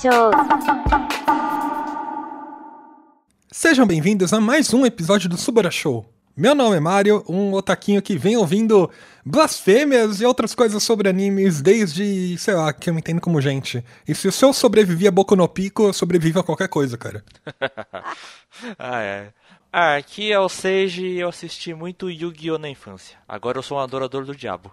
Show. Sejam bem-vindos a mais um episódio do Subara Show. Meu nome é Mario, um otaquinho que vem ouvindo blasfêmias e outras coisas sobre animes desde, sei lá, que eu me entendo como gente. E se o seu sobreviver a Boku no Pico, eu sobrevivo a qualquer coisa, cara. ah, é. Ah, aqui é o Seiji e eu assisti muito Yu-Gi-Oh! na infância. Agora eu sou um adorador do diabo.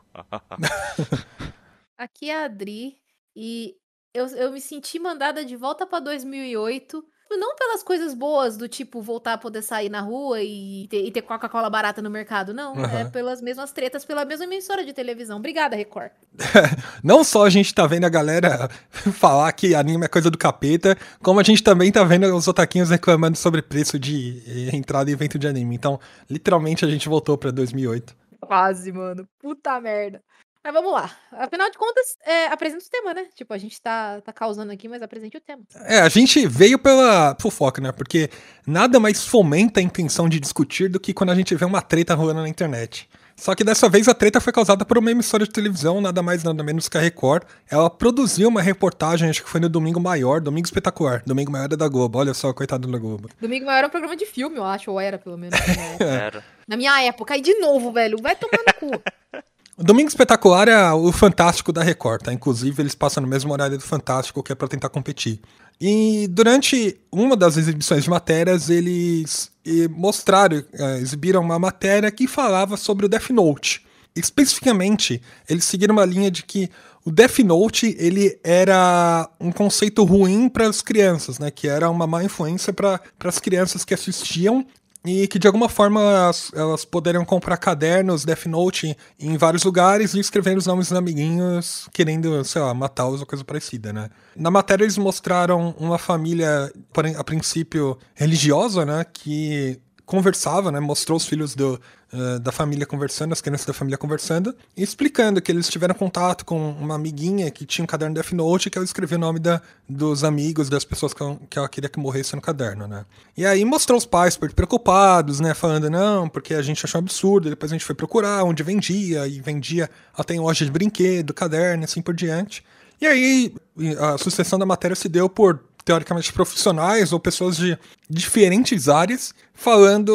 aqui é a Adri e eu, eu me senti mandada de volta para 2008 não pelas coisas boas do tipo voltar a poder sair na rua e ter, ter Coca-Cola barata no mercado, não. Uhum. É pelas mesmas tretas, pela mesma emissora de televisão. Obrigada, Record. não só a gente tá vendo a galera falar que anime é coisa do capeta, como a gente também tá vendo os otaquinhos reclamando sobre preço de entrada e evento de anime. Então, literalmente, a gente voltou pra 2008. Quase, mano. Puta merda. Mas vamos lá. Afinal de contas, é, apresenta o tema, né? Tipo, a gente tá, tá causando aqui, mas apresente o tema. É, a gente veio pela fofoca, né? Porque nada mais fomenta a intenção de discutir do que quando a gente vê uma treta rolando na internet. Só que dessa vez a treta foi causada por uma emissora de televisão, nada mais nada menos que a Record. Ela produziu uma reportagem, acho que foi no Domingo Maior, Domingo Espetacular. Domingo Maior é da Globo, olha só, coitado da Globo. Domingo Maior é um programa de filme, eu acho, ou era pelo menos. Né? Era. Na minha época. E de novo, velho, vai tomar no cu. O Domingo Espetacular é o Fantástico da Record, tá? Inclusive, eles passam no mesmo horário do Fantástico, que é para tentar competir. E durante uma das exibições de matérias, eles mostraram, é, exibiram uma matéria que falava sobre o Death Note. Especificamente, eles seguiram uma linha de que o Death Note ele era um conceito ruim para as crianças, né? Que era uma má influência para as crianças que assistiam e que de alguma forma elas, elas poderiam comprar cadernos Death Note em vários lugares e escrever os nomes dos amiguinhos, querendo, sei lá, matá-los ou coisa parecida, né? Na matéria eles mostraram uma família, a princípio, religiosa, né? Que conversava, né, mostrou os filhos do, uh, da família conversando, as crianças da família conversando, e explicando que eles tiveram contato com uma amiguinha que tinha um caderno Death Note, que ela escreveu o nome da, dos amigos, das pessoas que, que ela queria que morresse no caderno, né. E aí mostrou os pais preocupados, né, falando, não, porque a gente achou um absurdo, depois a gente foi procurar onde vendia, e vendia até em loja de brinquedo, caderno, assim por diante. E aí a sucessão da matéria se deu por teoricamente profissionais ou pessoas de diferentes áreas falando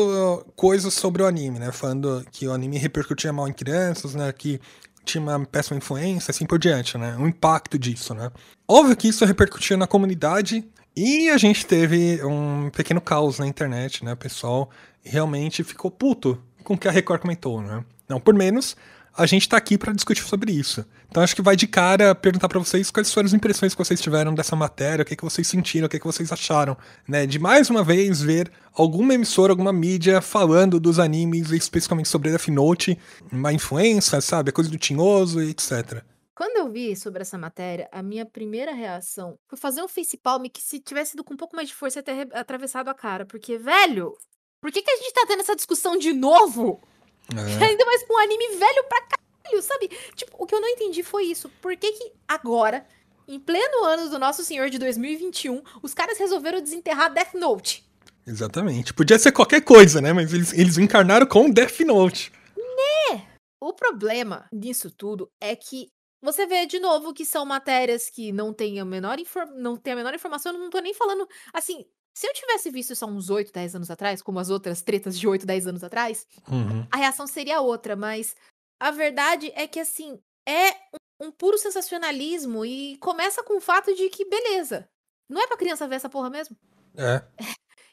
uh, coisas sobre o anime, né? Falando que o anime repercutia mal em crianças, né? Que tinha uma péssima influência, assim por diante, né? O impacto disso, né? Óbvio que isso repercutia na comunidade e a gente teve um pequeno caos na internet, né? O pessoal realmente ficou puto com o que a Record comentou, né? Não por menos, a gente está aqui para discutir sobre isso. Então acho que vai de cara perguntar para vocês quais foram as impressões que vocês tiveram dessa matéria, o que, que vocês sentiram, o que, que vocês acharam, né? De mais uma vez ver alguma emissora, alguma mídia falando dos animes, especificamente sobre Death Note, uma influência, sabe? Coisa do tinhoso e etc. Quando eu vi sobre essa matéria, a minha primeira reação foi fazer um face palm, que se tivesse ido com um pouco mais de força ia ter atravessado a cara. Porque, velho, por que, que a gente tá tendo essa discussão de novo? É. Ainda mais com um anime velho pra caralho, sabe? Tipo, o que eu não entendi foi isso. Por que que agora, em pleno ano do Nosso Senhor de 2021, os caras resolveram desenterrar Death Note? Exatamente. Podia ser qualquer coisa, né? Mas eles, eles encarnaram com Death Note. Né? O problema disso tudo é que você vê de novo que são matérias que não tem a menor, infor não tem a menor informação. Eu não tô nem falando assim, se eu tivesse visto isso há uns 8, 10 anos atrás, como as outras tretas de 8, 10 anos atrás, uhum. a reação seria outra, mas a verdade é que, assim, é um, puro sensacionalismo e começa com o fato de que, beleza, não é pra criança ver essa porra mesmo? É.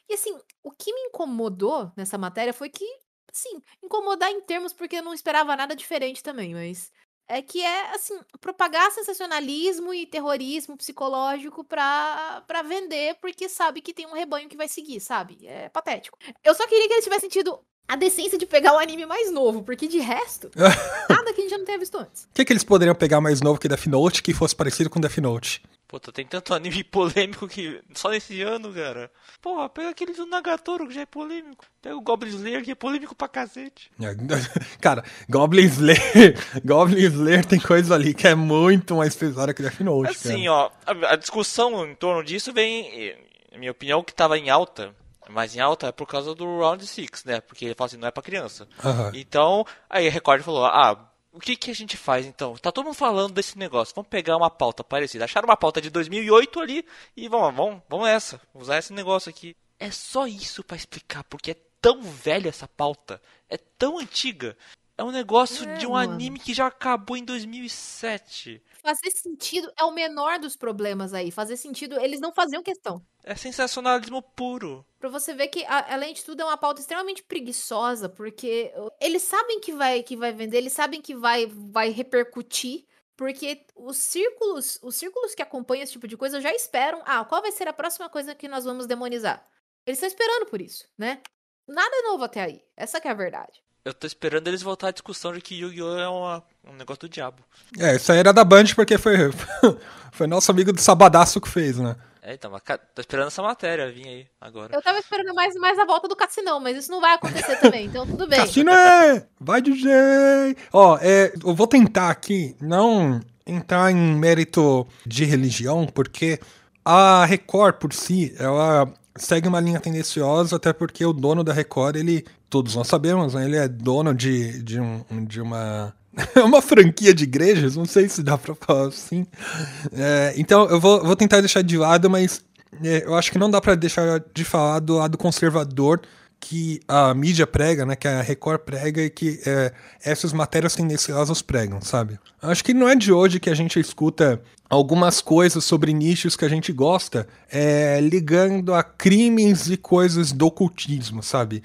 E, assim, o que me incomodou nessa matéria foi que, sim, incomodar em termos porque eu não esperava nada diferente também, mas é que é assim propagar sensacionalismo e terrorismo psicológico pra, pra vender, porque sabe que tem um rebanho que vai seguir, sabe? É patético. Eu só queria que eles tivessem tido a decência de pegar o anime mais novo, porque de resto, nada que a gente já não tenha visto antes. O que, que eles poderiam pegar mais novo que Death Note que fosse parecido com Death Note? Puta, tem tanto anime polêmico que. Só nesse ano, cara. Porra, pega aquele do Nagatoro que já é polêmico. Pega o Goblin Slayer que é polêmico pra cacete. É, cara, Goblin Slayer. Goblin Slayer tem coisa ali que é muito mais pesada que Death Note, assim, cara. ó. A, a, discussão em torno disso vem. Na minha opinião, que tava em alta. Mas em alta é por causa do Round 6, né? Porque ele fala assim, não é pra criança. Então, aí a Record falou: ah, o que, que a gente faz então? Tá todo mundo falando desse negócio. Vamos pegar uma pauta parecida. Acharam uma pauta de 2008 ali e vamos, vamos, vamos essa. Usar esse negócio aqui. É só isso para explicar porque é tão velha essa pauta. É tão antiga. É um negócio é, de um mano. anime que já acabou em 2007 fazer sentido é o menor dos problemas aí. Fazer sentido, eles não faziam questão. É sensacionalismo puro. Pra você ver que, além de tudo, é uma pauta extremamente preguiçosa, porque eles sabem que vai, que vai vender, eles sabem que vai, vai repercutir. Porque os círculos, os círculos que acompanham esse tipo de coisa já esperam. Ah, qual vai ser a próxima coisa que nós vamos demonizar? Eles estão esperando por isso, né? Nada novo até aí. Essa é a verdade. Eu tô esperando eles voltar à discussão de que Yu-Gi-Oh! é uma, um negócio do diabo. É, isso aí era da Band porque foi, foi nosso amigo do Sabadaço que fez, né? É, então, tô esperando essa matéria vir aí agora. Eu tava esperando mais, mais a volta do Cassinão, mas isso não vai acontecer também, então tudo bem. Cassino é! Vai, DJ! Ó, é, eu vou tentar aqui não entrar em mérito de religião, porque a Record por si, ela segue uma linha tendenciosa, até porque o dono da Record, ele todos nós sabemos, né? ele é dono de, de, um, de uma. uma franquia de igrejas, não sei se dá pra falar assim. É, então eu vou, vou tentar deixar de lado, mas é, eu acho que não dá para deixar de falar do lado conservador que a mídia prega, né? Que a Record prega e que é, essas matérias tendenciosas pregam, sabe? Acho que não é de hoje que a gente escuta algumas coisas sobre nichos que a gente gosta, é, ligando a crimes e coisas do ocultismo, sabe?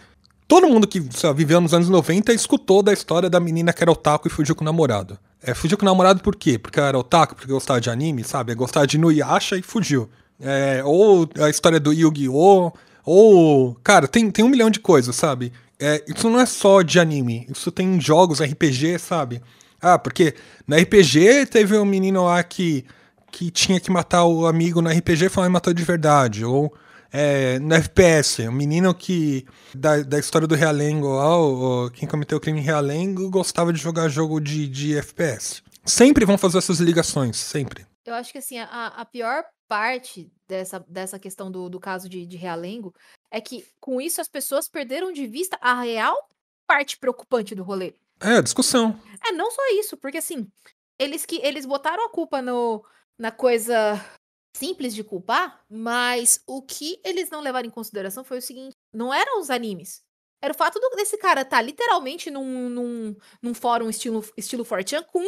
Todo mundo que sabe, viveu nos anos 90 escutou da história da menina que era otaku e fugiu com o namorado. É, fugiu com o namorado por quê? Porque era otaku, porque gostava de anime, sabe? É gostava de Inuyasha e fugiu. É, ou a história do Yu-Gi-Oh! Ou. Cara, tem, tem um milhão de coisas, sabe? É, isso não é só de anime. Isso tem jogos, RPG, sabe? Ah, porque no RPG teve um menino lá que, que tinha que matar o amigo no RPG e foi lá e matou de verdade. Ou é, no FPS. Um menino que, da, da história do Realengo lá, quem cometeu o crime em Realengo, gostava de jogar jogo de, de FPS. Sempre vão fazer essas ligações, sempre. Eu acho que assim, a, a pior parte dessa, dessa questão do, do caso de, de Realengo é que com isso as pessoas perderam de vista a real parte preocupante do rolê. É, discussão. É, não só isso, porque assim, eles que eles botaram a culpa no, na coisa simples de culpar, mas o que eles não levaram em consideração foi o seguinte: não eram os animes. Era o fato do, desse cara estar tá literalmente num, num, num fórum estilo, estilo Fortean com,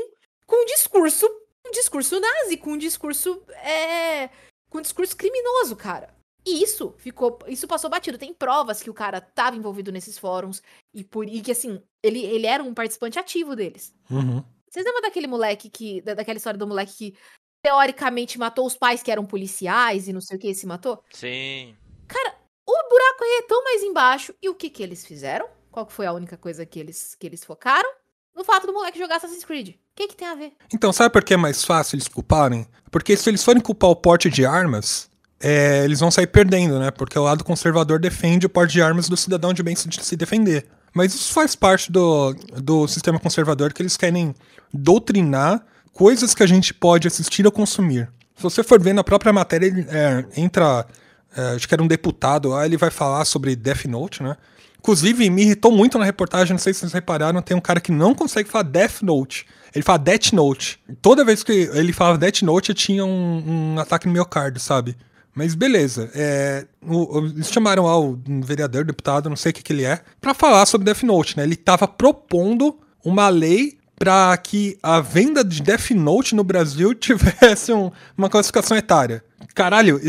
com um discurso. Um discurso nazi, com um discurso. É, com um discurso criminoso, cara. E isso ficou. Isso passou batido. Tem provas que o cara estava envolvido nesses fóruns e por e que, assim, ele, ele era um participante ativo deles. Uhum. Vocês lembram daquele moleque que. daquela história do moleque que teoricamente matou os pais que eram policiais e não sei o que, se matou. Sim. Cara, o buraco aí é tão mais embaixo. E o que que eles fizeram? Qual que foi a única coisa que eles, que eles focaram? No fato do moleque jogar Assassin's Creed. O que, que tem a ver? Então, sabe por que é mais fácil eles culparem? Porque se eles forem culpar o porte de armas, é, eles vão sair perdendo, né? Porque o lado conservador defende o porte de armas do cidadão de bem se defender. Mas isso faz parte do, do sistema conservador que eles querem doutrinar coisas que a gente pode assistir ou consumir. Se você for ver na própria matéria, ele, é, entra. É, acho que era um deputado lá, ele vai falar sobre Death Note, né? Inclusive, me irritou muito na reportagem, não sei se vocês repararam, tem um cara que não consegue falar Death Note. Ele fala Death Note. Toda vez que ele falava Death Note, eu tinha um, um ataque no miocárdio, sabe? Mas beleza. É, o, eles chamaram lá o um vereador, deputado, não sei o que, que ele é, para falar sobre Death Note, né? Ele tava propondo uma lei para que a venda de Death Note no Brasil tivesse um, uma classificação etária. Caralho,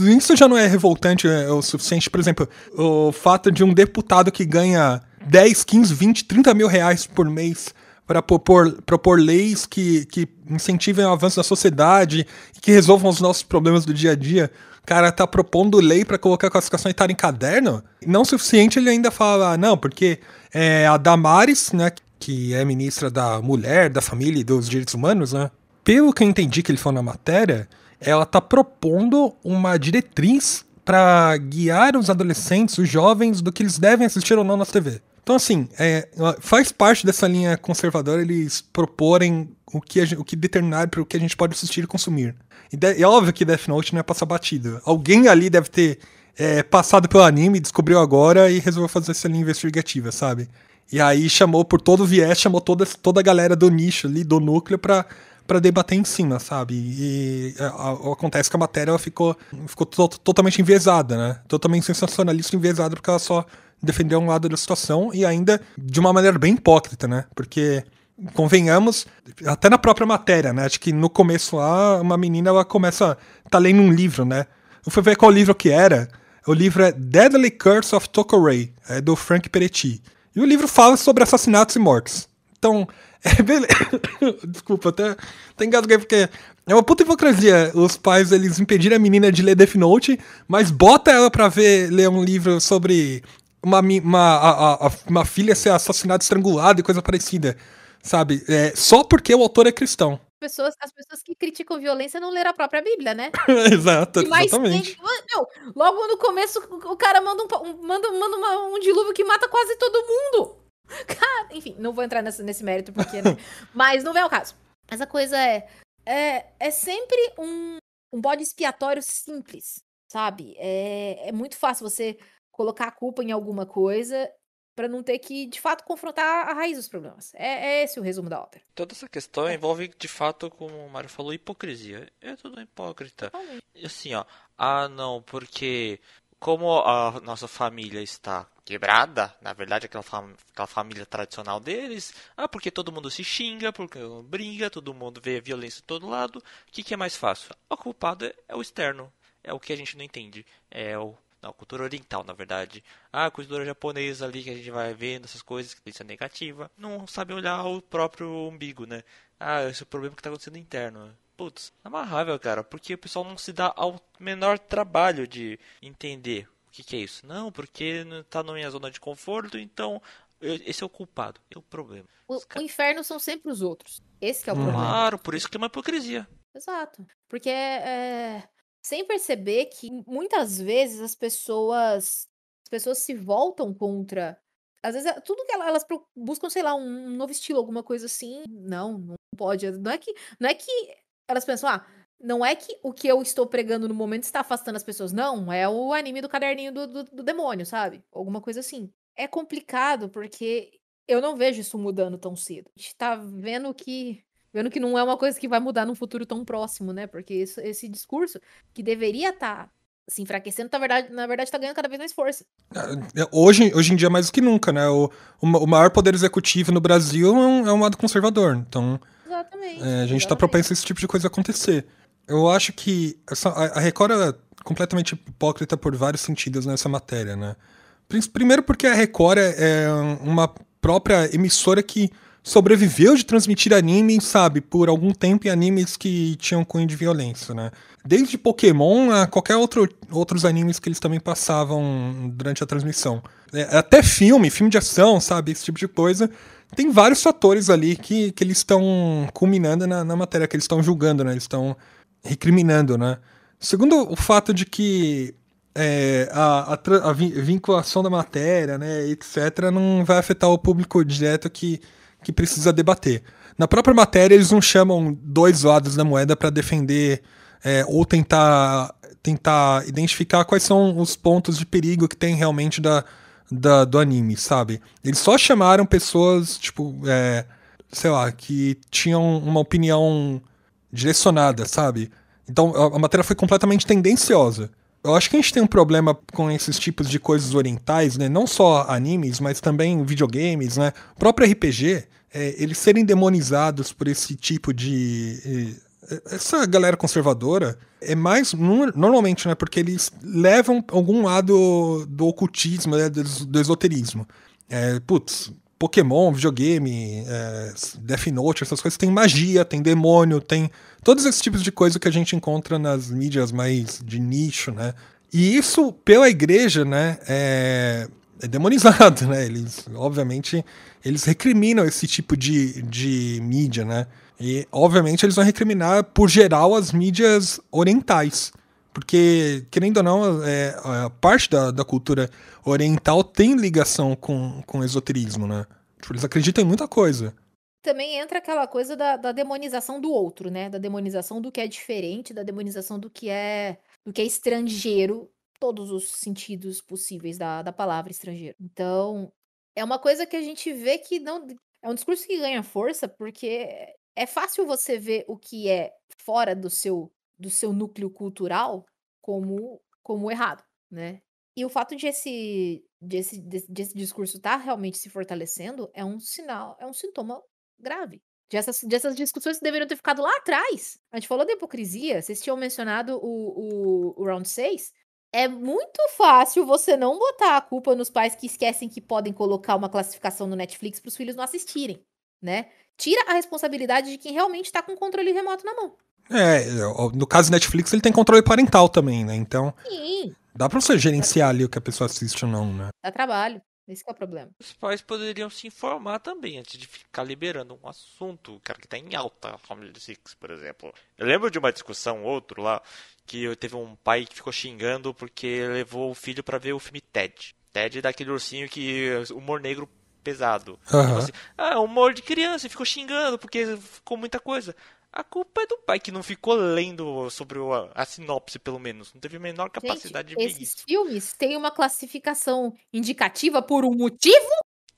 isso já não é revoltante é, é o suficiente. Por exemplo, o fato de um deputado que ganha 10, 15, 20, 30 mil reais por mês para propor, propor leis que, que incentivem o avanço da sociedade e que resolvam os nossos problemas do dia a dia. O cara tá propondo lei para colocar a classificação etária em caderno? Não o suficiente ele ainda fala, ah, não, porque é, a Damares, né, que é ministra da Mulher, da Família e dos Direitos Humanos, né? Pelo que eu entendi que ele falou na matéria, ela tá propondo uma diretriz para guiar os adolescentes, os jovens, do que eles devem assistir ou não na TV. Então, assim, é, faz parte dessa linha conservadora eles proporem o que, gente, o que determinar para o que a gente pode assistir e consumir. E de, é óbvio que Death Note não é passar batida. Alguém ali deve ter é, passado pelo anime, descobriu agora e resolveu fazer essa linha investigativa, sabe? E aí chamou por todo o viés, chamou toda, toda a galera do nicho ali, do núcleo, pra, pra debater em cima, sabe? E, a, é, a, acontece que a matéria ficou, ficou to, totalmente enviesada, né? Totalmente sensacionalista enviesada, porque ela só defendeu um lado da situação e ainda de uma maneira bem hipócrita, né? Porque convenhamos, até na própria matéria, né? Acho que no começo lá, uma menina ela começa tá lendo um livro, né? Eu fui ver qual livro que era. O livro é Deadly Curse of Tokorei, é do Frank Peretti. E o livro fala sobre assassinatos e mortes. Então, é beleza. Desculpa, até, até engasguei porque é uma puta hipocrisia. Os pais eles impediram a menina de ler Death Note, mas bota ela pra ver, ler um livro sobre uma, uma, a, a, uma filha ser assassinada, estrangulada e coisa parecida. Sabe? É, só porque o autor é cristão pessoas, as pessoas que criticam violência não leram a própria Bíblia, né? Exato, exatamente. Tem, meu, logo no começo, o cara manda um, um manda, manda uma, um dilúvio que mata quase todo mundo. Cara, enfim, não vou entrar nessa, nesse mérito porque, né? Mas não vem é ao caso. Mas a coisa é, é, é sempre um, um bode expiatório simples, sabe? É, é muito fácil você colocar a culpa em alguma coisa para não ter que, de fato, confrontar a raiz dos problemas. É, é esse o resumo da obra. Toda essa questão é. envolve, de fato, como o Mário falou, hipocrisia. É tudo hipócrita. É. Assim, ó, ah, não, porque como a nossa família está quebrada, na verdade, aquela, fam aquela família tradicional deles, ah, porque todo mundo se xinga, porque briga, todo mundo vê violência de todo lado, o que, que é mais fácil? O culpado é o externo, é o que a gente não entende, é o não, cultura oriental, na verdade. Ah, a cultura japonesa ali que a gente vai vendo essas coisas, que isso é negativa. Não sabe olhar o próprio umbigo, né? Ah, esse é o problema que está acontecendo interno. Putz, é amarrável, cara, porque o pessoal não se dá ao menor trabalho de entender o que, que é isso. Não, porque está na minha zona de conforto, então esse é o culpado, é o problema. O, cara... o, inferno são sempre os outros. Esse é o uhum. problema. Claro, por isso que é uma hipocrisia. Exato. Porque é, é sem perceber que muitas vezes as pessoas as pessoas se voltam contra às vezes tudo que elas buscam sei lá um novo estilo alguma coisa assim não não pode não é que não é que elas pensam ah não é que o que eu estou pregando no momento está afastando as pessoas não é o anime do caderninho do, do, do demônio sabe alguma coisa assim é complicado porque eu não vejo isso mudando tão cedo a gente tá vendo que Vendo que não é uma coisa que vai mudar num futuro tão próximo, né? Porque esse discurso que deveria estar tá se assim, enfraquecendo, tá verdade, na verdade, está ganhando cada vez mais força. Ah, é, hoje, hoje em dia, é mais do que nunca, né? O, o maior poder executivo no Brasil é um, é um lado conservador. Então, exatamente, é, a gente está propenso a esse tipo de coisa acontecer. Eu acho que essa, a, a Record é completamente hipócrita por vários sentidos nessa matéria, né? Primeiro porque a Record é, é uma própria emissora que sobreviveu de transmitir anime, sabe, por algum tempo em animes que tinham cunho de violência, né? Desde Pokémon a qualquer outro outros animes que eles também passavam durante a transmissão. É, até filme, filme de ação, sabe, esse tipo de coisa. Tem vários fatores ali que, que eles estão culminando na, na matéria, que eles estão julgando, né? Eles estão recriminando, né? Segundo o fato de que é, a, a, a vinculação da matéria, né, etc., não vai afetar o público direto que que precisa debater. Na própria matéria, eles não chamam dois lados da moeda para defender é, ou tentar, tentar identificar quais são os pontos de perigo que tem realmente da, da do anime, sabe? Eles só chamaram pessoas, tipo, é, sei lá, que tinham uma opinião direcionada, sabe? Então a, a matéria foi completamente tendenciosa. Eu acho que a gente tem um problema com esses tipos de coisas orientais, né? Não só animes, mas também videogames, né? O próprio RPG, é, eles serem demonizados por esse tipo de. É, essa galera conservadora é mais. Normalmente, né? Porque eles levam algum lado do ocultismo, né, do, do esoterismo. É, putz, Pokémon, videogame, é, Death Note, essas coisas, tem magia, tem demônio, tem Todos esses tipos de coisa que a gente encontra nas mídias mais de nicho, né? E isso, pela igreja, né, é, é demonizado, né? Eles, obviamente, eles recriminam esse tipo de, de mídia, né? E, obviamente, eles vão recriminar, por geral, as mídias orientais. Porque, querendo ou não, é, a parte da, da cultura oriental tem ligação com, com o esoterismo, né? Tipo, eles acreditam em muita coisa também entra aquela coisa da, da demonização do outro, né? Da demonização do que é diferente, da demonização do que é do que é estrangeiro, todos os sentidos possíveis da, da palavra estrangeiro. Então, é uma coisa que a gente vê que não. É um discurso que ganha força, porque é fácil você ver o que é fora do seu, do seu núcleo cultural como, como errado, né? E o fato de esse, de esse, de, discurso estar tá realmente se fortalecendo é um sinal, é um sintoma grave. De essas, de essas discussões que deveriam ter ficado lá atrás. A gente falou da hipocrisia, vocês tinham mencionado o, o, o round 6. É muito fácil você não botar a culpa nos pais que esquecem que podem colocar uma classificação no Netflix para os filhos não assistirem, né? Tira a responsabilidade de quem realmente está com o controle remoto na mão. É, no caso do Netflix ele tem controle parental também, né? Então. Sim. Dá para você gerenciar ali o que a pessoa assiste ou não, né? Dá trabalho. Esse é o problema. Os pais poderiam se informar também antes de ficar liberando um assunto, cara, que tá em alta, Family Six, por exemplo. Eu lembro de uma discussão, outro lá, que teve um pai que ficou xingando porque levou o filho para ver o filme Ted. Ted é daquele ursinho que humor negro pesado. Uhum. assim, ah, humor de criança, ficou xingando porque ficou muita coisa. A culpa é do pai que não ficou lendo sobre a, sinopse, pelo menos. Não teve a menor capacidade Gente, de ver esses isso. filmes têm uma classificação indicativa por um motivo?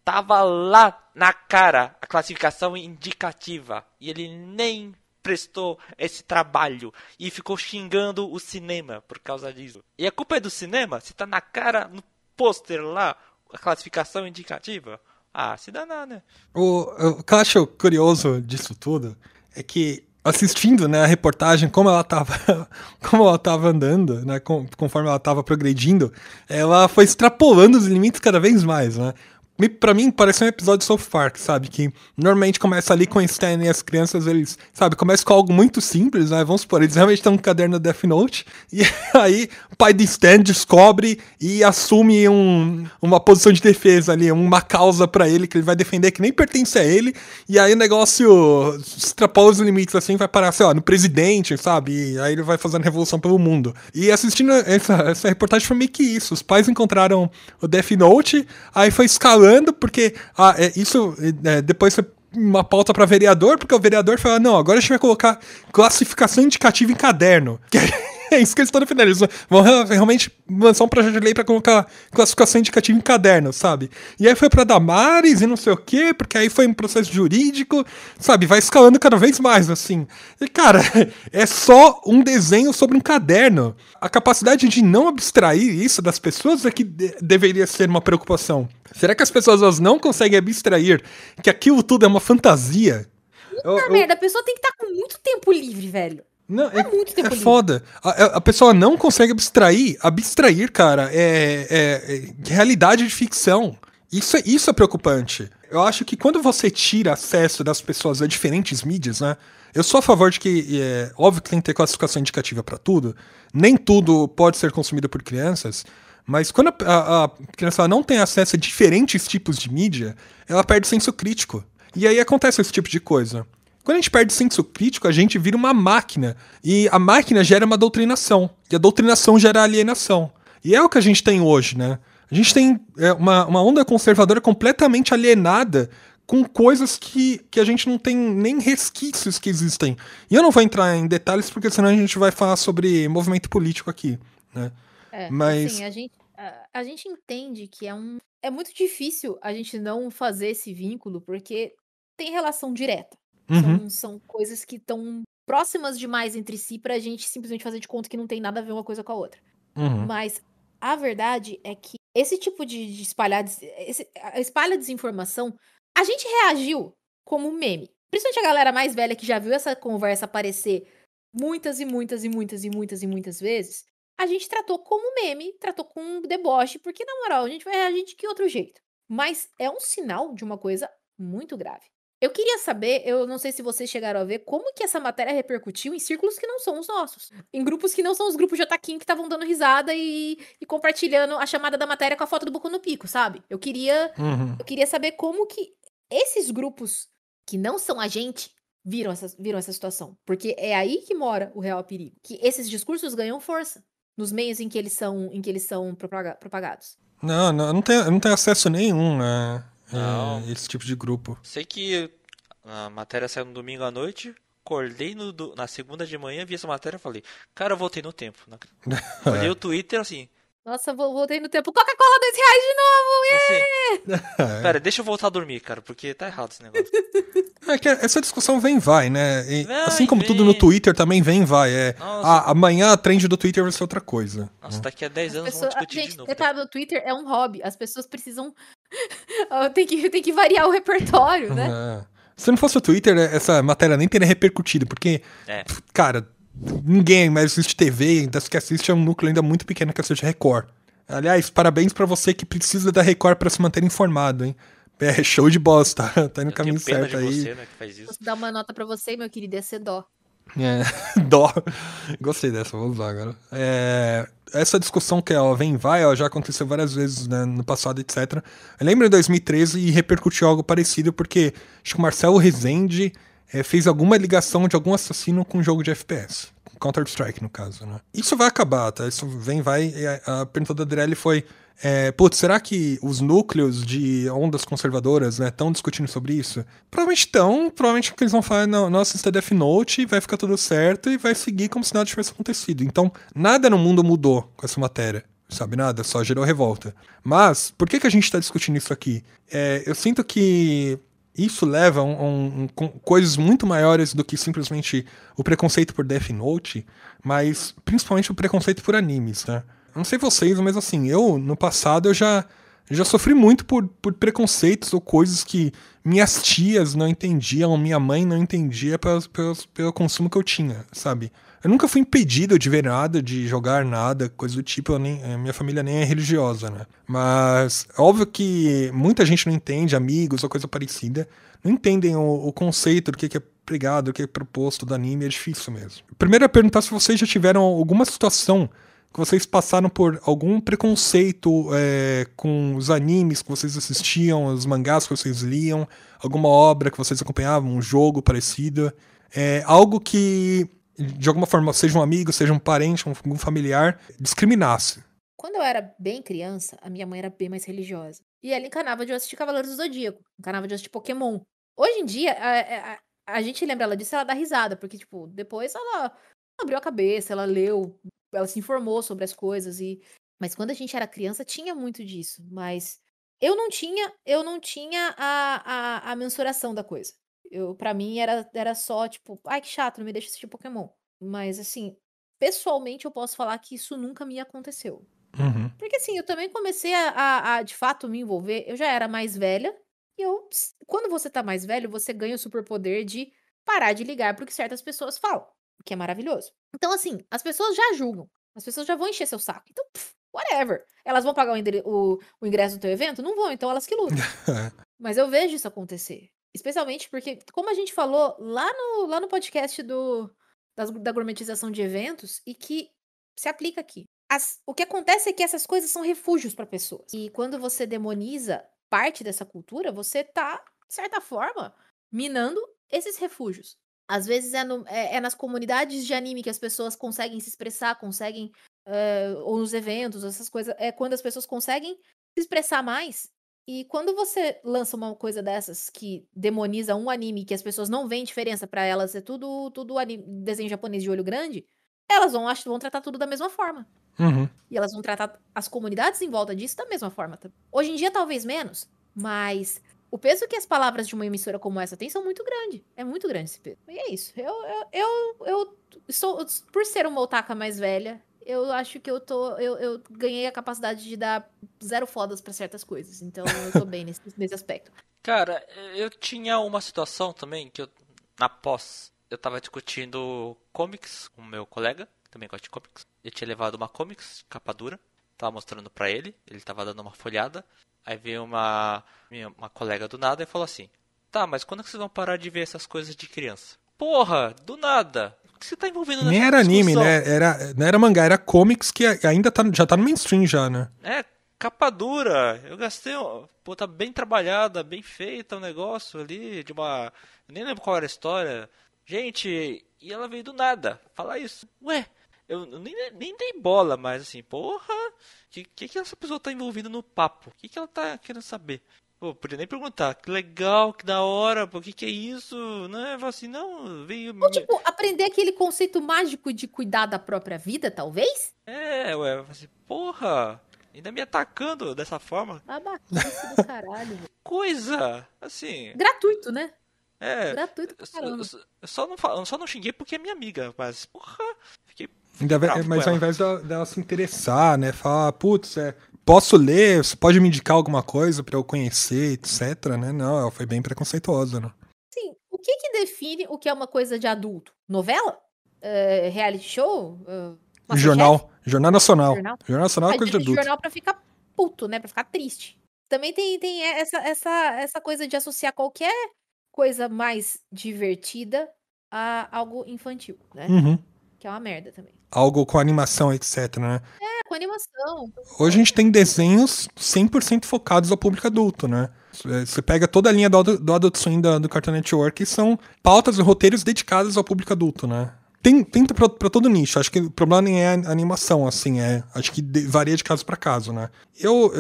Tava lá na cara a classificação indicativa. E ele nem prestou esse trabalho e ficou xingando o cinema por causa disso. E a culpa é do cinema? Se tá na cara, no pôster lá, a classificação indicativa? Ah, se danar, né? O, o que eu acho curioso disso tudo é que assistindo né, a reportagem, como ela estava como ela tava andando, né, conforme ela estava progredindo, ela foi extrapolando os limites cada vez mais, né? para mim parece um episódio de South Park, sabe? Que normalmente começa ali com o Stan e as crianças, eles, sabe, começa com algo muito simples, né? Vamos supor, eles realmente estão com um caderno da Death Note, e aí o pai de Stan descobre e assume um, uma posição de defesa ali, uma causa para ele que ele vai defender que nem pertence a ele, e aí o negócio extrapola os limites, assim, vai parar, sei lá, no presidente, sabe? E aí ele vai fazendo revolução pelo mundo. E assistindo essa, essa reportagem foi meio que isso, os pais encontraram o Death Note, aí foi escalando brigando, porque ah, é, isso é, é depois foi uma pauta para vereador, porque o vereador falou: não, agora a gente vai colocar classificação indicativa em caderno. Que é isso que eles estão defendendo. Eles vão realmente lançar um projeto de lei para colocar classificação indicativa em caderno, sabe? E aí foi para Damares e não sei o quê, porque aí foi um processo jurídico, sabe? Vai escalando cada vez mais, assim. E, cara, é só um desenho sobre um caderno. A capacidade de não abstrair isso das pessoas é que de deveria ser uma preocupação. Será que as pessoas não conseguem abstrair que aquilo tudo é uma fantasia? Puta eu, merda, a pessoa tem que estar tá com muito tempo livre, velho. Não, é, é muito tempo é livre. foda. A, é, a, pessoa não consegue abstrair. Abstrair, cara, é, é, é realidade de ficção. Isso é, isso é preocupante. Eu acho que quando você tira acesso das pessoas a diferentes mídias, né? Eu sou a favor de que, é, óbvio que tem que ter classificação indicativa para tudo. Nem tudo pode ser consumido por crianças. Mas quando a, a, a criança não tem acesso a diferentes tipos de mídia, ela perde senso crítico. E aí acontece esse tipo de coisa. Quando a gente perde senso crítico, a gente vira uma máquina. E a máquina gera uma doutrinação. E a doutrinação gera alienação. E é o que a gente tem hoje, né? A gente tem é, uma, uma onda conservadora completamente alienada com coisas que, que a gente não tem nem resquícios que existem. E eu não vou entrar em detalhes, porque senão a gente vai falar sobre movimento político aqui, né? É, assim, Mas... a, gente, a, a gente entende que é um... É muito difícil a gente não fazer esse vínculo, porque tem relação direta. Uhum. São, são coisas que estão próximas demais entre si pra gente simplesmente fazer de conta que não tem nada a ver uma coisa com a outra. Uhum. Mas a verdade é que esse tipo de, de espalhar, esse, espalha desinformação, a gente reagiu como um meme. Principalmente a galera mais velha que já viu essa conversa aparecer muitas e muitas e muitas e muitas e muitas vezes, a gente tratou como meme, tratou com um deboche, porque na moral, a gente vai reagir de que outro jeito. Mas é um sinal de uma coisa muito grave. Eu queria saber, eu não sei se vocês chegaram a ver, como que essa matéria repercutiu em círculos que não são os nossos. Em grupos que não são os grupos de Otaquim que estavam dando risada e, e, compartilhando a chamada da matéria com a foto do Boku no Pico, sabe? Eu queria, uhum. eu queria saber como que esses grupos que não são a gente viram essa, viram essa situação. Porque é aí que mora o real perigo. Que esses discursos ganham força nos meios em que eles são, em que eles são propagados. Não, não, não, tem, não acesso nenhum né? Não. É, esse tipo de grupo. Sei que a matéria saiu no domingo à noite, acordei no, na segunda de manhã, vi essa matéria e falei, cara, eu voltei no tempo. Olhei o Twitter assim. Nossa, voltei no tempo. Coca-Cola, dois reais de novo! Yeah! Assim, é. pera, deixa eu voltar a dormir, cara, porque tá errado esse negócio. É que essa discussão vem e vai, né? E, assim como vem. tudo no Twitter também vem e vai. É, a, amanhã a trend do Twitter vai ser outra coisa. Nossa, né? daqui a 10 anos pessoas, vão discutir gente, de novo. Tá? no Twitter é um hobby. As pessoas precisam tem, que, tem que variar o repertório, né? Se não fosse o Twitter, né, essa matéria nem teria repercutido, porque, é. cara, ninguém mais assiste TV, das que assiste é um núcleo ainda muito pequeno que assiste Record. Aliás, parabéns para você que precisa da Record para se manter informado, hein? É show de bosta, tá, tá no caminho certo aí. Você, né, Posso dar uma nota para você, meu querido, é dó. É, dó. Gostei dessa, vou usar agora. É, essa discussão que é ó, vem e vai, ó, já aconteceu várias vezes né, no passado, etc. Eu lembro em 2013 e repercutiu algo parecido, porque acho que o Marcelo Rezende é, fez alguma ligação de algum assassino com um jogo de FPS. Counter-Strike, no caso, né? Isso vai acabar, tá? Isso vem vai. A, a pergunta da Adriele foi: é, putz, será que os núcleos de ondas conservadoras estão né, discutindo sobre isso? Provavelmente estão, provavelmente porque eles vão falar, é, não, nossa, isso é Death Note, vai ficar tudo certo e vai seguir como se nada tivesse acontecido. Então, nada no mundo mudou com essa matéria sabe nada, só gerou revolta. Mas, por que, que a gente está discutindo isso aqui? É, eu sinto que isso leva a um, um, um, coisas muito maiores do que simplesmente o preconceito por Death Note, mas principalmente o preconceito por animes, né? não sei vocês, mas assim, eu no passado eu já já sofri muito por, por preconceitos ou coisas que minhas tias não entendiam, minha mãe não entendia pelo, pelo, pelo consumo que eu tinha, sabe? Eu nunca fui impedido de ver nada, de jogar nada, coisa do tipo. Nem, eh, minha família nem é religiosa, né? Mas óbvio que muita gente não entende, amigos ou coisa parecida, não entendem o, o conceito do que, que é pregado, do que é proposto do anime, é difícil mesmo. Primeiro é perguntar se vocês já tiveram alguma situação que vocês passaram por algum preconceito é, com os animes que vocês assistiam, os mangás que vocês liam, alguma obra que vocês acompanhavam, um jogo parecido. É, algo que, de alguma forma, seja um amigo, seja um parente, algum familiar, discriminasse. Quando eu era bem criança, a minha mãe era bem mais religiosa. E ela encanava de eu assistir Cavaleiros do Zodíaco, encanava de eu assistir Pokémon. Hoje em dia, a, é, a, a gente lembra ela disso, ela dá risada, porque, tipo, depois ela abriu a cabeça, ela leu ela se informou sobre as coisas e mas quando a gente era criança tinha muito disso, mas eu não tinha, eu não tinha a, a, a mensuração da coisa. Eu para mim era era só tipo, ai que chato, não me deixa assistir Pokémon. Mas assim, pessoalmente eu posso falar que isso nunca me aconteceu. Uhum. Porque assim, eu também comecei a, a, a, de fato me envolver, eu já era mais velha, e eu, quando você tá mais velho, você ganha o superpoder de parar de ligar pro que certas pessoas falam o que é maravilhoso. Então, assim, as pessoas já julgam, as pessoas já vão encher seu saco. Então, pff, whatever. Elas vão pagar o, o, o ingresso do teu evento? Não vão, então elas que lutam. Mas eu vejo isso acontecer. Especialmente porque, como a gente falou lá no, lá no podcast do, das, da gourmetização de eventos, e que se aplica aqui. As, o que acontece é que essas coisas são refúgios para pessoas. E quando você demoniza parte dessa cultura, você tá, de certa forma, minando esses refúgios. Às vezes é, no, é, é, nas comunidades de anime que as pessoas conseguem se expressar, conseguem. Uh, ou nos eventos, essas coisas. É quando as pessoas conseguem se expressar mais. E quando você lança uma coisa dessas que demoniza um anime que as pessoas não veem diferença para elas, é tudo, tudo anime, desenho japonês de olho grande, elas vão, acho, vão tratar tudo da mesma forma. Uhum. E elas vão tratar as comunidades em volta disso da mesma forma. Tá? Hoje em dia, talvez menos, mas o peso que as palavras de uma emissora como essa têm são muito grande. É muito grande esse peso. E é isso. Eu, eu, eu, eu sou, por ser uma otaka mais velha, eu acho que eu tô. Eu, eu ganhei a capacidade de dar zero fodas para certas coisas. Então eu tô bem nesse, nesse aspecto. Cara, eu tinha uma situação também que eu, na pós, eu tava discutindo comics com meu colega, que também gosta de comics. Eu tinha levado uma comics, capa dura. Tava mostrando para ele, ele tava dando uma folhada. Aí veio uma, uma colega do nada e falou assim: Tá, mas quando é que vocês vão parar de ver essas coisas de criança? Porra, do nada! O que você tá envolvendo nessa Nem era discussão? anime, né? Era, não era mangá, era comics que ainda tá, já tá no mainstream já, né? É, capa dura. Eu gastei. Pô, tá bem trabalhada, bem feita o um negócio ali, de uma. Eu nem lembro qual era a história. Gente, e ela veio do nada falar isso. Ué, eu nem, nem dei bola, mas assim, porra que, que, que essa pessoa está envolvida no papo? O que, que ela tá querendo saber? Pô, podia nem perguntar, que legal, que da hora, o que, que é isso? Né? Assim, não, veio. Ou, tipo, aprender aquele conceito mágico de cuidar da própria vida, talvez? É, ué, assim, porra, ainda me atacando dessa forma. Babaquice do caralho. Coisa, assim. Gratuito, né? É. Gratuito pra caramba. só não, só não xinguei porque é minha amiga, mas, porra, fiquei Ainda, é, mas ao invés dela, dela se interessar, né? Falar, putz, é, posso ler, você pode me indicar alguma coisa para eu conhecer, etc, né? Não, ela foi bem preconceituosa, né? Sim. O que, que define o que é uma coisa de adulto? Novela? Uh, reality show? Uh, jornal. Jornal Nacional. Jornal, jornal Nacional é coisa de adulto. Jornal pra ficar puto, né? Pra ficar triste. Também tem, tem essa, essa, essa coisa de associar qualquer coisa mais divertida a algo infantil, né? Uhum. Que é uma merda também algo com animação, etc, né? É, com animação. Hoje a gente tem desenhos 100% focados ao público adulto, né? Você pega toda a linha do, do Adult Swim do Cartoon Network e são pautas e roteiros dedicados ao público adulto, né? Tem, tem pra, pra, todo nicho. Acho que o problema nem é a animação, assim, é. Acho que de, varia de caso para caso, né? Eu, uh,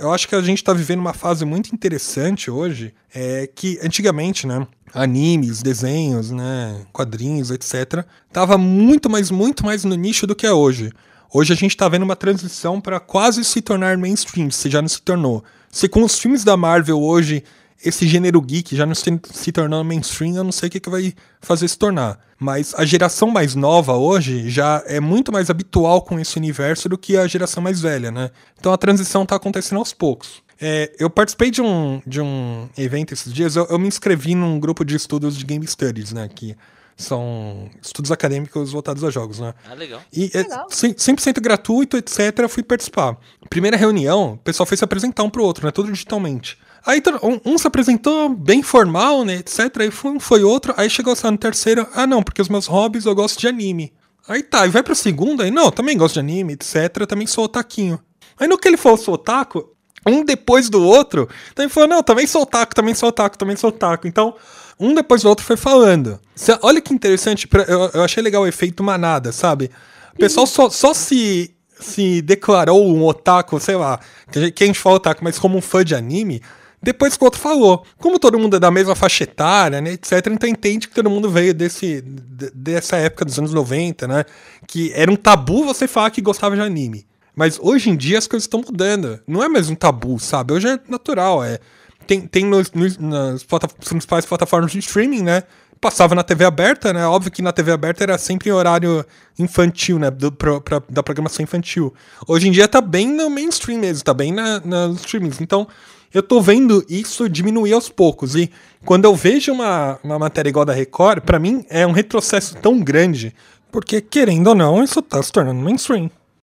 eu acho que a gente tá vivendo uma fase muito interessante hoje, é que antigamente, né? Animes, desenhos, né? Quadrinhos, etc. Tava muito, mais muito mais no nicho do que é hoje. Hoje a gente tá vendo uma transição para quase se tornar mainstream, se já não se tornou. Se com os filmes da Marvel hoje esse gênero geek já não se, se tornando mainstream, eu não sei o que, que vai fazer se tornar. Mas a geração mais nova hoje já é muito mais habitual com esse universo do que a geração mais velha, né? Então a transição tá acontecendo aos poucos. É, eu participei de um, de um evento esses dias, eu, eu, me inscrevi num grupo de estudos de Game Studies, né? Que são estudos acadêmicos voltados a jogos, né? Ah, legal. E é, legal. 100% gratuito, etc. Fui participar. Primeira reunião, o pessoal fez se apresentar um pro outro, né? Tudo digitalmente. Aí então, um, um se apresentou bem formal, né, etc. Aí foi, foi outro, aí chegou lá no terceiro, ah não, porque os meus hobbies eu gosto de anime. Aí tá, e vai pra segunda, aí não, também gosto de anime, etc. Também sou otaquinho. Aí no que ele falou, sou otaku, um depois do outro, então ele falou, não, também sou otaku, também sou otaku, também sou otaku. Então, um depois do outro foi falando. Olha que interessante, eu achei legal o efeito manada, sabe? O pessoal só, só se, se declarou um otaku, sei lá, que a gente fala otaku, mas como um fã de anime, depois que o outro falou. Como todo mundo é da mesma faixa etária, né, etc., então entende que todo mundo veio desse, dessa época dos anos 90, né? Que era um tabu você falar que gostava de anime. Mas hoje em dia as coisas estão mudando. Não é mais um tabu, sabe? Hoje é natural, é. Tem, tem nos, nos, nas principais plataformas de streaming, né? Passava na TV aberta, né? Óbvio que na TV aberta era sempre em horário infantil, né? Do, pra, pra, da programação infantil. Hoje em dia tá bem no mainstream mesmo, tá bem nos streamings. Então, eu tô vendo isso diminuir aos poucos. E quando eu vejo uma, uma matéria igual da Record, para mim é um retrocesso tão grande, porque querendo ou não, isso tá se tornando mainstream.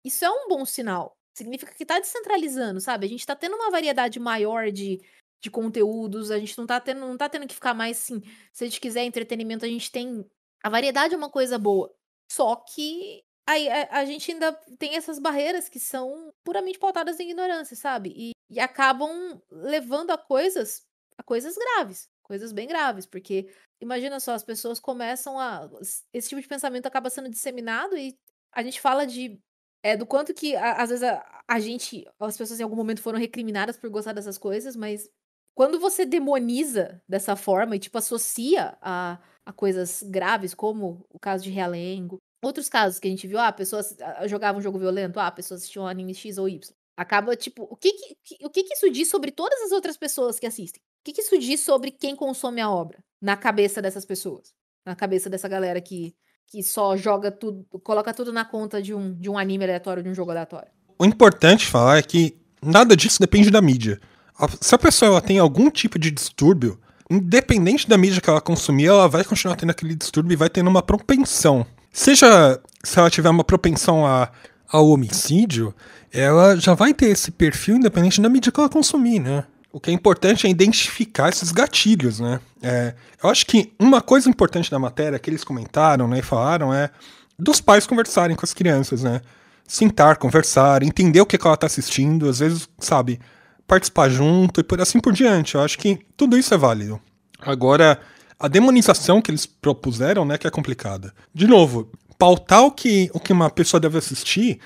Isso é um bom sinal. Significa que tá descentralizando, sabe? A gente tá tendo uma variedade maior de, de conteúdos, a gente não tá tendo, não tá tendo que ficar mais assim. Se a gente quiser entretenimento, a gente tem. A variedade é uma coisa boa. Só que aí a, a, gente ainda tem essas barreiras que são puramente pautadas em ignorância, sabe? E e acabam levando a coisas, a coisas graves, coisas bem graves, porque imagina só, as pessoas começam a esse tipo de pensamento acaba sendo disseminado e a gente fala de é do quanto que às vezes a, a gente, as pessoas em algum momento foram recriminadas por gostar dessas coisas, mas quando você demoniza dessa forma e tipo associa a, a coisas graves, como o caso de Realengo, outros casos que a gente viu, ah, pessoas ah, jogavam um jogo violento, ah, pessoas assistiam anime X ou Y. Acaba, tipo, o que, que o que, que, isso diz sobre todas as outras pessoas que assistem? O que, que isso diz sobre quem consome a obra na cabeça dessas pessoas? Na cabeça dessa galera que, que só joga tudo, coloca tudo na conta de um, de um anime aleatório, de um jogo aleatório? O importante falar é que nada disso depende da mídia. Se a pessoa ela tem algum tipo de distúrbio, independente da mídia que ela consumir, ela vai continuar tendo aquele distúrbio e vai tendo uma propensão. Seja se ela tiver uma propensão a, ao homicídio, ela já vai ter esse perfil independente da mídia que ela consumir, né? O que é importante é identificar esses gatilhos, né? É, eu acho que uma coisa importante da matéria que eles comentaram né, e falaram é dos pais conversarem com as crianças, né? Sentar, conversar, entender o que, que ela está assistindo, às vezes, sabe, participar junto e por assim por diante. Eu acho que tudo isso é válido. Agora, a demonização que eles propuseram, né, que é complicada. De novo, pautar o que, o que uma pessoa deve assistir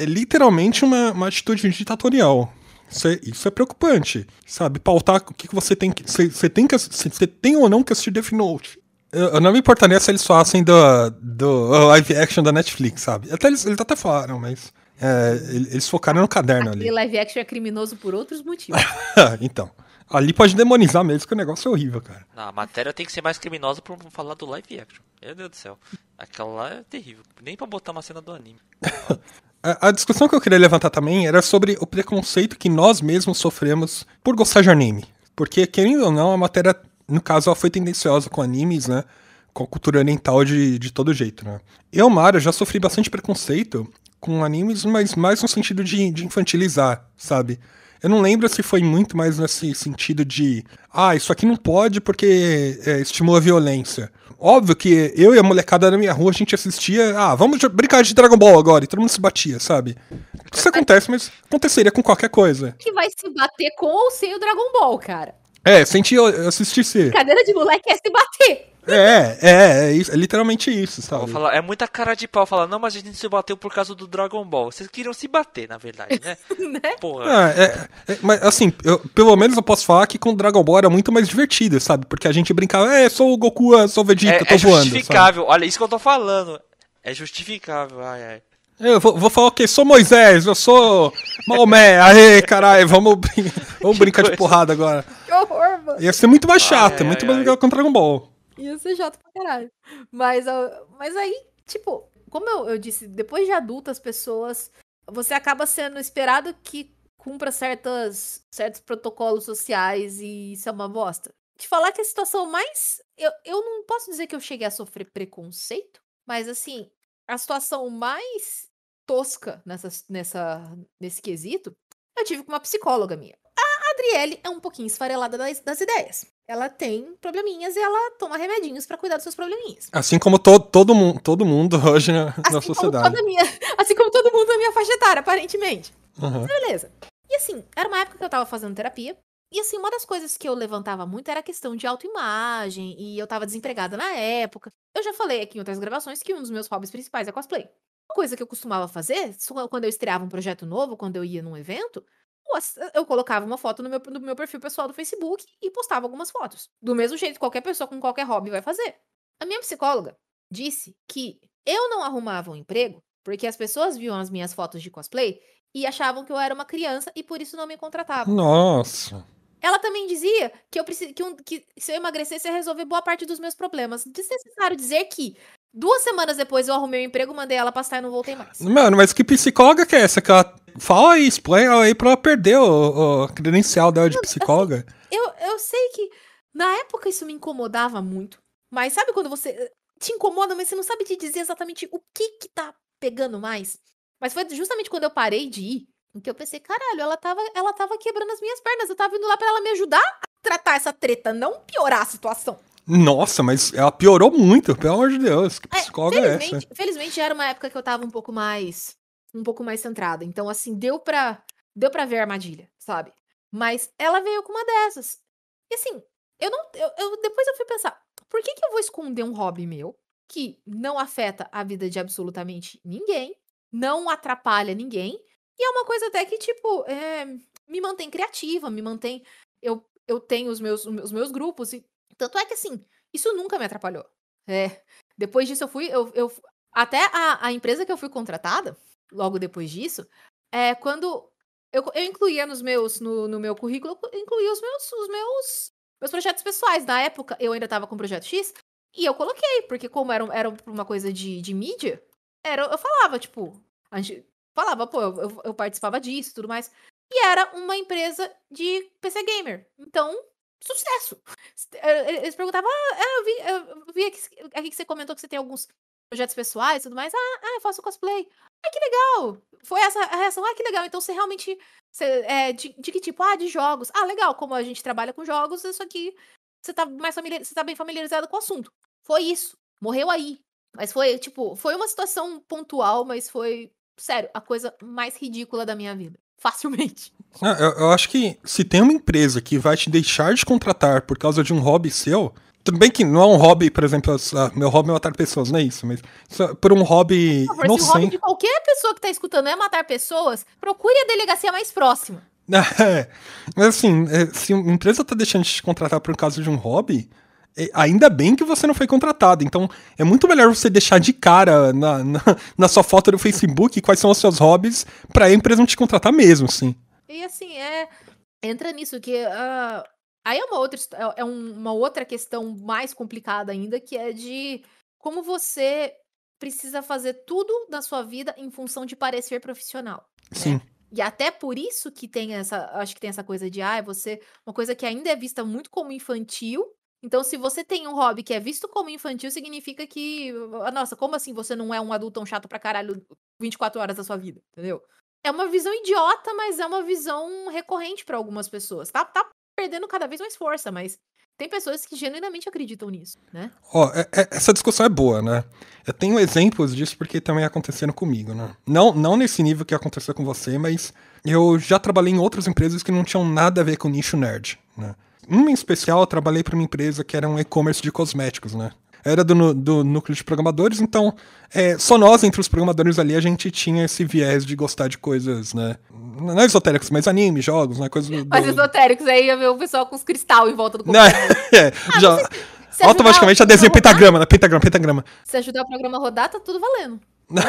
é literalmente uma, uma atitude ditatorial. Isso é, isso é, preocupante, sabe? Pautar o que, que você tem que. Você tem, que, você tem ou não que assistir Death Note. Eu, eu não me importaria se eles falassem do, do live action da Netflix, sabe? Até eles, eles até falaram, mas. É, eles focaram no caderno Aquele ali. live action é criminoso por outros motivos. então. Ali pode demonizar mesmo, que o negócio é horrível, cara. Não, a matéria tem que ser mais criminosa pra falar do live action. Meu Deus do céu. Aquela lá é terrível. Nem pra botar uma cena do anime. A, discussão que eu queria levantar também era sobre o preconceito que nós mesmos sofremos por gostar de anime. Porque, querendo ou não, a matéria, no caso, ela foi tendenciosa com animes, né? Com a cultura oriental de, de todo jeito, né? Eu, Mara, já sofri bastante preconceito com animes, mas mais no sentido de, de infantilizar, sabe? Eu não lembro se foi muito mais nesse sentido de, ah, isso aqui não pode porque é, estimula a violência. Óbvio que eu e a molecada na minha rua, a gente assistia, ah, vamos brincar de Dragon Ball agora, e todo mundo se batia, sabe? Isso acontece, mas aconteceria com qualquer coisa. Que vai se bater com ou sem o Dragon Ball, cara. É, senti assistir se. Cadeira de moleque é se bater. É, é, é, isso, é literalmente isso, sabe? vou falar, é muita cara de pau falar, não, mas a gente se bateu por causa do Dragon Ball. Vocês queriam se bater, na verdade, né? né? Porra. Ah, é, é, mas assim, eu, pelo menos eu posso falar que com o Dragon Ball era muito mais divertido, sabe? Porque a gente brincava, é, sou o Goku, sou o Vegeta, é, tô é voando. É justificável, olha, isso que eu tô falando. É justificável, ai, ai. Eu vou, vou falar o quê? Sou Moisés, eu sou Maomé. Aê, caralho, vamos, brin vamos brincar de porrada agora. Que horror, mano. Ia ser muito mais chato, ai, muito ai, mais legal com o Dragon Ball. Ia ser chato pra caralho. Mas, ah, mas aí, tipo, como eu, eu disse, depois de adulta, as pessoas. Você acaba sendo esperado que cumpra certas, certos protocolos sociais e isso é uma bosta. Te falar que a situação mais. Eu, eu não posso dizer que eu cheguei a sofrer preconceito, mas assim, a situação mais tosca nessa, nessa, nesse quesito, eu tive com uma psicóloga minha. Adriele é um pouquinho esfarelada das, das ideias. Ela tem probleminhas e ela toma remedinhos para cuidar dos seus probleminhas. Assim como to todo, mu todo mundo hoje na, assim na sociedade. Minha, assim como todo mundo na minha faixa etária, aparentemente. Uhum. Beleza. E assim, era uma época que eu tava fazendo terapia. E assim, uma das coisas que eu levantava muito era a questão de autoimagem, e eu tava desempregada na época. Eu já falei aqui em outras gravações que um dos meus hobbies principais é cosplay. Uma coisa que eu costumava fazer, quando eu estreava um projeto novo, quando eu ia num evento, eu colocava uma foto no meu, no meu perfil pessoal do Facebook e postava algumas fotos. Do mesmo jeito, que qualquer pessoa com qualquer hobby vai fazer. A minha psicóloga disse que eu não arrumava um emprego porque as pessoas viam as minhas fotos de cosplay e achavam que eu era uma criança e por isso não me contratavam. Nossa! Ela também dizia que, eu que, um... que se eu emagrecesse ia resolver boa parte dos meus problemas. Desnecessário dizer que Duas semanas depois eu arrumei o um emprego, mandei ela passar e não voltei mais. Mano, mas que psicóloga que é essa? Que ela fala aí, explica aí pra ela perder o, o credencial dela de assim, psicóloga. Assim, eu, eu sei que na época isso me incomodava muito. Mas sabe quando você te incomoda, mas você não sabe te dizer exatamente o que que tá pegando mais? Mas foi justamente quando eu parei de ir, que eu pensei, caralho, ela tava, ela tava quebrando as minhas pernas. Eu tava indo lá para ela me ajudar a tratar essa treta, não piorar a situação. Nossa, mas ela piorou muito, pelo amor de Deus. Que é, psicóloga é, felizmente, é essa? Felizmente já era uma época que eu tava um pouco mais. Um pouco mais centrada. Então, assim, deu pra. Deu pra ver a armadilha, sabe? Mas ela veio com uma dessas. E assim, eu não. Eu, eu, depois eu fui pensar, por que, que eu vou esconder um hobby meu que não afeta a vida de absolutamente ninguém, não atrapalha ninguém, e é uma coisa até que, tipo, é, me mantém criativa, me mantém. Eu, eu tenho os meus, os meus grupos, e tanto é que, assim, isso nunca me atrapalhou. É. Depois disso, eu fui. Eu, eu até a, a, empresa que eu fui contratada, logo depois disso, é quando. Eu, eu incluía nos meus, no, no meu currículo, incluía os meus, os meus, meus projetos pessoais. Na época, eu ainda estava com o projeto X, e eu coloquei, porque como era, era uma coisa de, de mídia, era, eu falava, tipo, a gente falava, pô, eu, eu participava disso tudo mais. E era uma empresa de PC Gamer. Então, sucesso. Eh, eh, eles perguntavam, ah, ah, eu vi, eu vi aqui, aqui, que você comentou que você tem alguns projetos pessoais e tudo mais. Ah, ah, eu faço cosplay. Ah, que legal! Foi essa a reação. Ah, que legal. Então você realmente. Você, é, de, de, que tipo? Ah, de jogos. Ah, legal, como a gente trabalha com jogos, isso aqui. Você tá mais familiar, você tá bem familiarizado com o assunto. Foi isso. Morreu aí. Mas foi, tipo, foi uma situação pontual, mas foi, sério, a coisa mais ridícula da minha vida facilmente. eu, eu, acho que se tem uma empresa que vai te deixar de contratar por causa de um hobby seu, tudo bem que não é um hobby, por exemplo, ah, meu hobby é matar pessoas, não é isso, mas por um hobby não, inocente. Se o hobby de qualquer pessoa que tá escutando é matar pessoas, procure a delegacia mais próxima. É, mas assim, é, se uma empresa tá deixando de te contratar por causa de um hobby, é, ainda bem que você não foi contratado. Então, é muito melhor você deixar de cara na, na, na sua foto do Facebook quais são os seus hobbies para a empresa não te contratar mesmo, sim. E assim, é entra nisso que uh, aí é uma outra é, é uma outra questão mais complicada ainda que é de como você precisa fazer tudo da sua vida em função de parecer profissional. Né? Sim. Né? E até por isso que tem essa, acho que tem essa coisa de, ah, é você, uma coisa que ainda é vista muito como infantil, então, se você tem um hobby que é visto como infantil, significa que, ah, nossa, como assim você não é um adulto tão chato pra caralho 24 horas da sua vida, entendeu? É uma visão idiota, mas é uma visão recorrente para algumas pessoas. Tá, tá perdendo cada vez mais força, mas tem pessoas que genuinamente acreditam nisso, né? Ó, oh, é, é, essa discussão é boa, né? Eu tenho exemplos disso porque também aconteceram comigo, né? Não, não nesse nível que aconteceu com você, mas eu já trabalhei em outras empresas que não tinham nada a ver com o nicho nerd, né? Uma em especial, eu trabalhei para uma empresa que era um e-commerce de cosméticos, né? Era do, do núcleo de programadores, então é, só nós, entre os programadores ali, a gente tinha esse viés de gostar de coisas, né? Não esotéricos, mas anime, jogos, né? Coisas do... Mas esotéricos, aí ia ver o pessoal com os cristal em volta do computador. é, ah, já, se automaticamente já desenha pentagrama, né? Pentagrama, pentagrama. Se ajudar o programa a rodar, tá tudo valendo.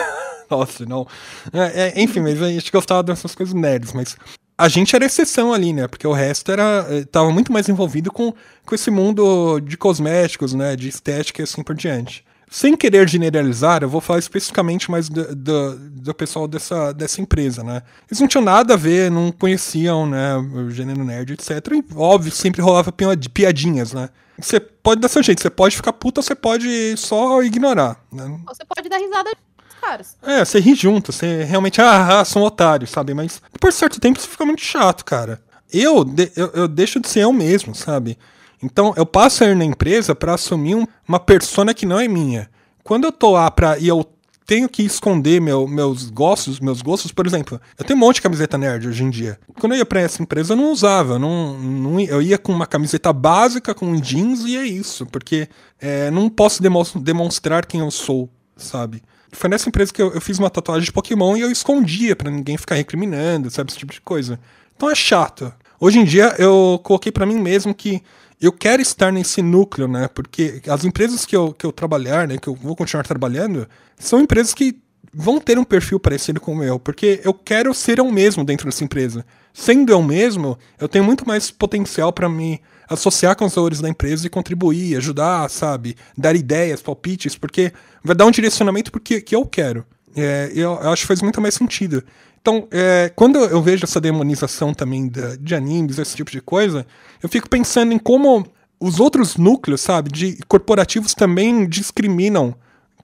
Nossa, não. É, é, enfim, mas a gente gostava dessas coisas nerds, mas a gente era exceção ali, né? Porque o resto era eh, tava muito mais envolvido com, com esse mundo de cosméticos, né? De estética e assim por diante. Sem querer generalizar, eu vou falar especificamente mais do, do, do, pessoal dessa, dessa empresa, né? Eles não tinham nada a ver, não conheciam, né? O gênero nerd, etc. E, óbvio, sempre rolava piadinhas, né? Você pode dar seu jeito, você pode ficar puta, você pode só ignorar, né? Você pode dar risada é, você ri junto, você realmente, ah, ah são otários, sabe? Mas por certo tempo isso fica muito chato, cara. Eu, eu, eu deixo de ser eu mesmo, sabe? Então eu passo a ir na empresa para assumir um, uma persona que não é minha. Quando eu tô lá pra, e eu tenho que esconder meu, meus gostos, meus gostos, por exemplo, eu tenho um monte de camiseta nerd hoje em dia. Quando eu ia para essa empresa, eu não usava, eu não, não, eu ia com uma camiseta básica, com jeans e é isso, porque é, não posso demonstrar quem eu sou, sabe? Foi nessa empresa que eu, eu fiz uma tatuagem de Pokémon e eu escondia para ninguém ficar recriminando, sabe? Esse tipo de coisa. Então é chato. Hoje em dia eu coloquei para mim mesmo que eu quero estar nesse núcleo, né? Porque as empresas que eu, que eu trabalhar, né? Que eu vou continuar trabalhando, são empresas que vão ter um perfil parecido com o meu, porque eu quero ser eu mesmo dentro dessa empresa. Sendo eu mesmo, eu tenho muito mais potencial para me associar com os valores da empresa e contribuir, ajudar, sabe? Dar ideias, palpites, porque vai dar um direcionamento porque que eu quero. É, eu, eu, acho que faz muito mais sentido. Então, é, quando eu vejo essa demonização também da, de animes, esse tipo de coisa, eu fico pensando em como os outros núcleos, sabe, de corporativos também discriminam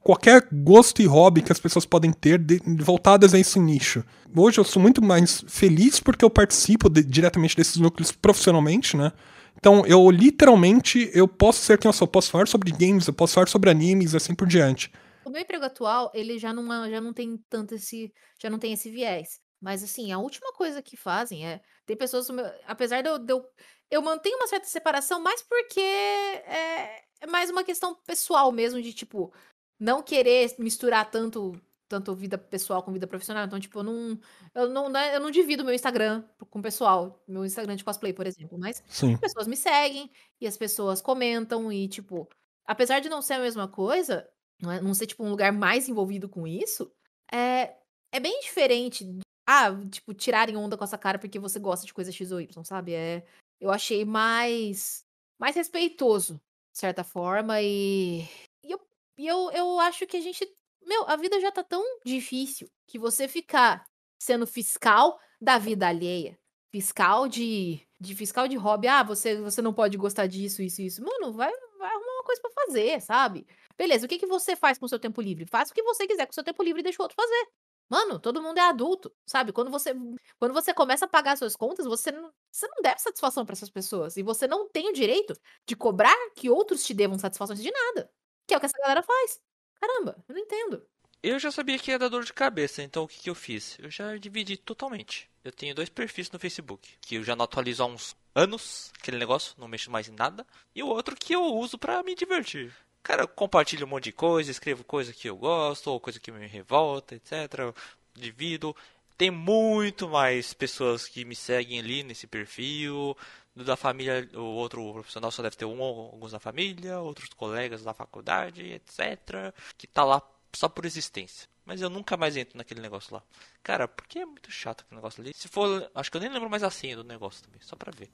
qualquer gosto e hobby que as pessoas podem ter de, voltadas a esse nicho. Hoje eu sou muito mais feliz porque eu participo de, diretamente desses núcleos profissionalmente, né? Então, eu literalmente, eu posso ser quem eu sou, eu posso falar sobre games, eu posso falar sobre animes, assim por diante. O meu emprego atual, ele já não, é, já não tem tanto esse, já não tem esse viés. Mas assim, a última coisa que fazem é. Tem pessoas. Apesar de eu. De eu, eu mantenho uma certa separação, mas porque é, é mais uma questão pessoal mesmo, de tipo, não querer misturar tanto tanto vida pessoal como vida profissional. Então, tipo, eu não, eu não, né, eu não divido meu Instagram com o pessoal, meu Instagram de cosplay, por exemplo. Mas Sim. as pessoas me seguem e as pessoas comentam e, tipo, apesar de não ser a mesma coisa, não, é, não ser, tipo, um lugar mais envolvido com isso, é, é bem diferente. De, ah, tipo, tirarem onda com essa cara porque você gosta de coisa X ou Y, sabe? É, eu achei mais, mais respeitoso, de certa forma, e, e eu e eu, eu acho que a gente meu, a vida já tá tão difícil que você ficar sendo fiscal da vida alheia, fiscal de, de fiscal de hobby. Ah, você, você não pode gostar disso, isso, isso. Mano, vai, vai arrumar uma coisa para fazer, sabe? Beleza, o que, que você faz com o seu tempo livre? Faça o que você quiser com o seu tempo livre e deixa o outro fazer. Mano, todo mundo é adulto, sabe? Quando você, quando você começa a pagar suas contas, você não, você não deve satisfação para essas pessoas. E você não tem o direito de cobrar que outros te devam satisfações de nada. Que é o que essa galera faz. Caramba, eu não entendo. Eu já sabia que ia dar dor de cabeça, então o que, que eu fiz? Eu já dividi totalmente. Eu tenho dois perfis no Facebook, que eu já não atualizo há uns anos, aquele negócio, não mexo mais em nada, e o outro que eu uso para me divertir. Cara, eu compartilho um monte de coisa, escrevo coisa que eu gosto, ou coisa que me revolta, etc. divido. Tem muito mais pessoas que me seguem ali nesse perfil da família, o outro profissional só deve ter um, alguns da família, outros colegas da faculdade, etc. Que tá lá só por existência. Mas eu nunca mais entro naquele negócio lá. Cara, porque é muito chato aquele negócio ali. Se for. Acho que eu nem lembro mais a senha do negócio também, só pra ver.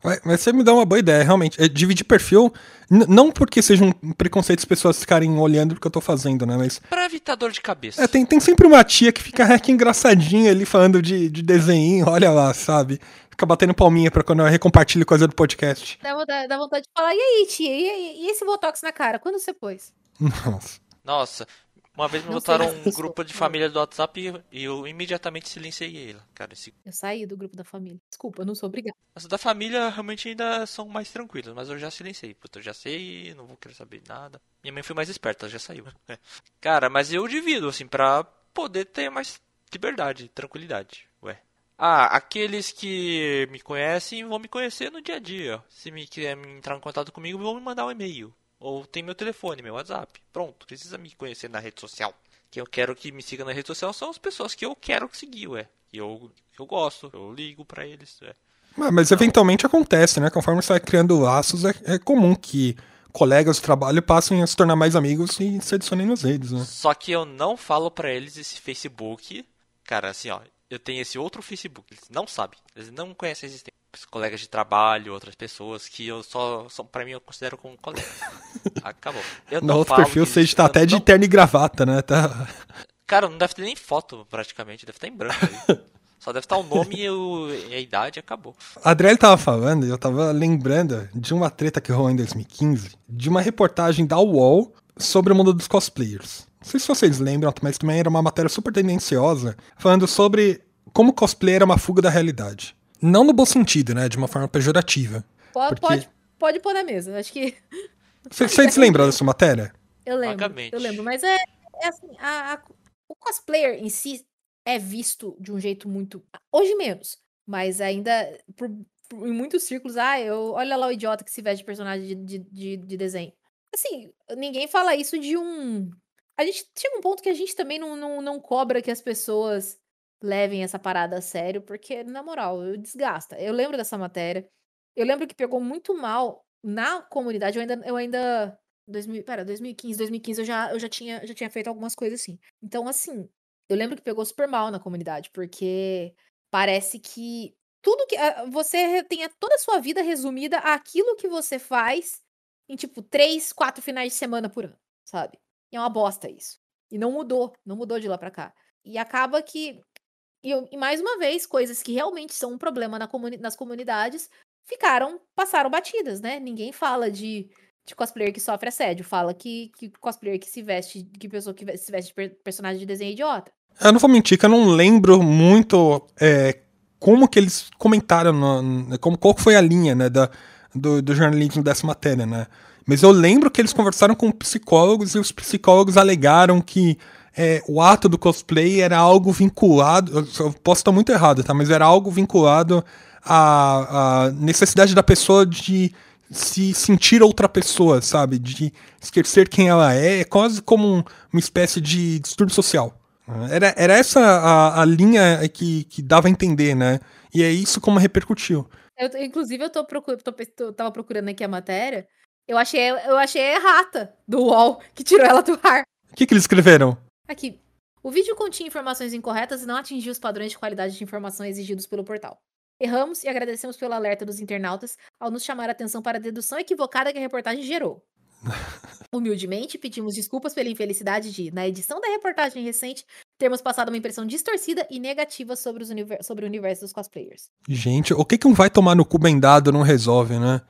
Mas você me dá uma boa ideia, realmente. É dividir perfil, não porque seja um preconceito as pessoas ficarem olhando o que eu tô fazendo, né? Mas. Pra evitar dor de cabeça. É, tem, tem sempre uma tia que fica aqui engraçadinha ali falando de, de desenho, olha lá, sabe? fica batendo palminha pra quando eu recompartilho coisa do podcast. Dá vontade, dá vontade de falar, e aí, tia, e, e esse botox na cara? Quando você pôs? Nossa. Nossa, uma vez me não botaram um grupo de família do WhatsApp e, e eu imediatamente silenciei ela, cara. Esse... Eu saí do grupo da família. Desculpa, eu não sou obrigado. As da família realmente ainda são mais tranquilas, mas eu já silenciei. Puta, eu já sei, não vou querer saber nada. Minha mãe foi mais esperta, ela já saiu. Cara, mas eu divido, assim, pra poder ter mais liberdade, tranquilidade. Ah, aqueles que me conhecem vão me conhecer no dia a dia. Se me quiser entrar em contato comigo, vão me mandar um e-mail. Ou tem meu telefone, meu WhatsApp. Pronto, precisa me conhecer na rede social. Quem eu quero que me siga na rede social são as pessoas que eu quero seguir, ué. Que eu, eu gosto, eu ligo para eles, ué. Mas, mas então. eventualmente acontece, né? Conforme você vai criando laços, é, é comum que colegas de trabalho passem a se tornar mais amigos e se adicionem nas redes, né? Só que eu não falo para eles esse Facebook. Cara, assim, ó, eu tenho esse outro Facebook. Eles não sabem, eles não conhecem a existência. Colegas de trabalho, outras pessoas que eu só, só para mim, eu considero como colega. Acabou. Eu no outro perfil você está até de não... terno e gravata, né? Tá... Cara, não deve ter nem foto praticamente, deve estar em branco. Só deve estar o nome e, o, e a idade acabou. A Adriel tava falando, eu tava lembrando de uma treta que rolou em 2015, de uma reportagem da UOL sobre o mundo dos cosplayers. Não sei se vocês lembram, mas também era uma matéria super tendenciosa, falando sobre como cosplay era uma fuga da realidade. Não no bom sentido, né? De uma forma pejorativa. Pode, porque... pode, pode pôr na mesa, acho que. Vocês lembram dessa matéria? Eu lembro. Vagamente. Eu lembro, mas é, é assim, a, a, o cosplayer em si é visto de um jeito muito. Hoje menos, mas ainda. Por, por, em muitos círculos, ah, eu, olha lá o idiota que se veste de personagem de, de, de, de desenho. Assim, ninguém fala isso de um a gente chega um ponto que a gente também não, não, não cobra que as pessoas levem essa parada a sério, porque, na moral, eu desgasta. Eu lembro dessa matéria. Eu lembro que pegou muito mal na comunidade. Eu ainda. Eu ainda 2000, pera, 2015, 2015 eu já, eu já, tinha, já tinha feito algumas coisas assim. Então, assim, eu lembro que pegou super mal na comunidade, porque parece que tudo que. Ah, você tem toda a sua vida resumida àquilo que você faz em, tipo, três, quatro finais de semana por ano, sabe? E é uma bosta isso. E não mudou, não mudou de lá para cá. E acaba que. E, e, mais uma vez, coisas que realmente são um problema na comuni nas comunidades ficaram, passaram batidas, né? Ninguém fala de, de cosplayer que sofre assédio, fala que, que cosplayer que se veste, que pessoa que se veste de personagem de desenho é idiota. Eu não vou mentir que eu não lembro muito é, como que eles comentaram, no, como, qual foi a linha né, da, do, do jornalismo dessa matéria, né? Mas eu lembro que eles conversaram com psicólogos e os psicólogos alegaram que é, o ato do cosplay era algo vinculado. Eu posso estar muito errado, tá? Mas era algo vinculado à, à necessidade da pessoa de se sentir outra pessoa, sabe? De esquecer quem ela é. É quase como um, uma espécie de distúrbio social. Era, era essa a, a linha que, que dava a entender, né? E é isso como repercutiu. Eu, inclusive, eu tô, tô, tô, tava procurando aqui a matéria, eu achei, eu achei a errata do UOL que tirou ela do ar. O que, que eles escreveram? Aqui. O vídeo continha informações incorretas e não atingiu os padrões de qualidade de informação exigidos pelo portal. Erramos e agradecemos pelo alerta dos internautas ao nos chamar a atenção para a dedução equivocada que a reportagem gerou. Humildemente, pedimos desculpas pela infelicidade de, na edição da reportagem recente, termos passado uma impressão distorcida e negativa sobre, os sobre o universo dos cosplayers. Gente, o que, que um vai tomar no cu bendado não resolve, né?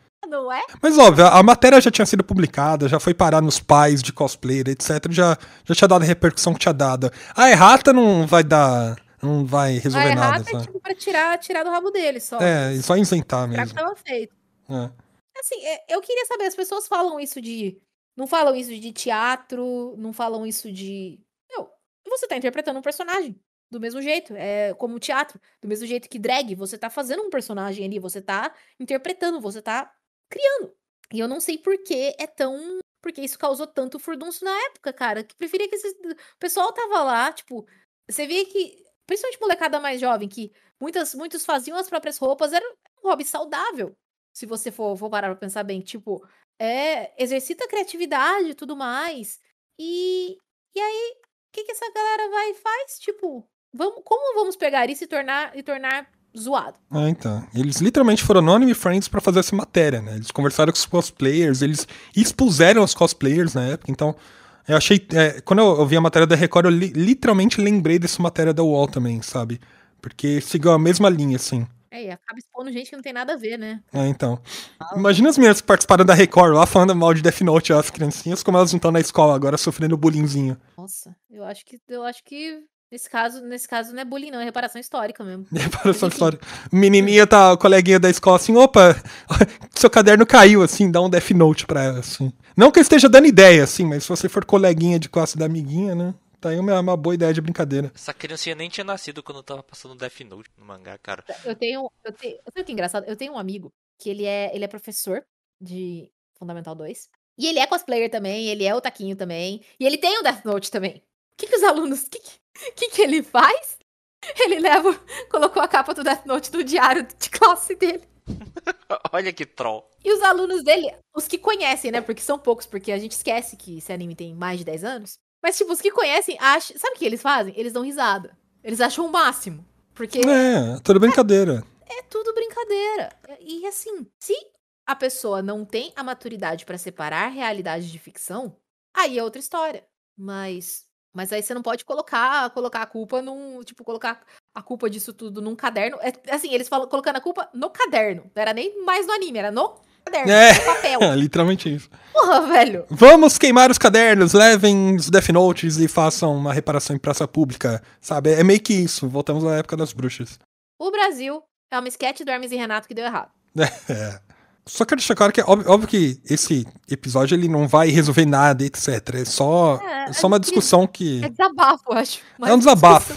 não é? Mas óbvio, a matéria já tinha sido publicada, já foi parar nos pais de cosplayer, etc. Já, já tinha dado a repercussão que tinha dado. A errata não vai dar. Não vai resolver a nada. A é tipo pra tirar, tirar do rabo dele só. É, só inventar mesmo. Pra que feito. É. Assim, é, eu queria saber, as pessoas falam isso de. Não falam isso de teatro, não falam isso de. Meu, você tá interpretando um personagem do mesmo jeito, é como teatro, do mesmo jeito que drag, você tá fazendo um personagem ali, você tá interpretando, você tá criando. E eu não sei por que é tão. Porque isso causou tanto furdunço na época, cara. Que preferia que esses... o pessoal tava lá, tipo. Você vê que, principalmente molecada mais jovem, que muitas, muitos faziam as próprias roupas, era um hobby saudável. Se você for, for parar pra pensar bem, tipo, é, exercita a criatividade e tudo mais. E, e aí, o que, que essa galera vai e faz? Tipo, vamos, como vamos pegar isso e tornar, e tornar zoado. Ah, então. Eles literalmente foram Anonymous Friends para fazer essa matéria, né? Eles conversaram com os cosplayers, eles expuseram os cosplayers na época, então. Eu achei. É, quando eu, eu vi a matéria da Record, eu li, literalmente lembrei dessa matéria da UOL também, sabe? Porque seguiu a mesma linha, assim. É, e acaba expondo gente que não tem nada a ver, né? É, então. Imagina as meninas que participaram da Record lá falando mal de Death Note, as criancinhas, como elas não estão na escola agora sofrendo bullyingzinho. Nossa, eu acho que eu acho que Nesse caso, nesse caso não é bullying, não, é reparação histórica mesmo. Reparação histórica. Menininha tá, o coleguinha da escola assim, opa, seu caderno caiu, assim, dá um death note pra ela, assim. Não que eu esteja dando ideia, assim, mas se você for coleguinha de classe da amiguinha, né? Tá aí uma, uma boa ideia de brincadeira. Essa criancinha nem tinha nascido quando eu tava passando Death Note no mangá, cara. Eu tenho. Eu tenho sabe o que é engraçado? Eu tenho um amigo que ele é, ele é professor de Fundamental 2. E ele é cosplayer também, ele é o Taquinho também. E ele tem o Death Note também. O que, que os alunos. O que, que, o que, que ele faz? Ele leva, colocou a capa do Death Note no diário de classe dele. Olha que troll. E os alunos dele, os que conhecem, né? Porque são poucos, porque a gente esquece que esse anime tem mais de 10 anos. Mas, tipo, os que conhecem, acham... sabe o que eles fazem? Eles dão risada. Eles acham o máximo. Porque. É, tudo brincadeira. É, é tudo brincadeira. E assim, se a pessoa não tem a maturidade para separar realidade de ficção, aí é outra história. Mas mas aí você não pode colocar, colocar a culpa num. Tipo, colocar a culpa disso tudo num caderno. É, é, assim, eles falam, colocando a culpa no caderno. Não era nem mais no anime, era no caderno, é. no papel. Literalmente isso. Porra, velho. Vamos queimar os cadernos, levem os Death Notes e façam uma reparação em praça pública. Sabe? É meio que isso. Voltamos à época das bruxas. O Brasil é uma esquete do Hermes e Renato que deu errado. É. Só quero deixar claro que é óbvio, óbvio, que esse episódio ele não vai resolver nada, etc. É só, é, é, é só uma discussão que. É desabafo, acho. É um desabafo.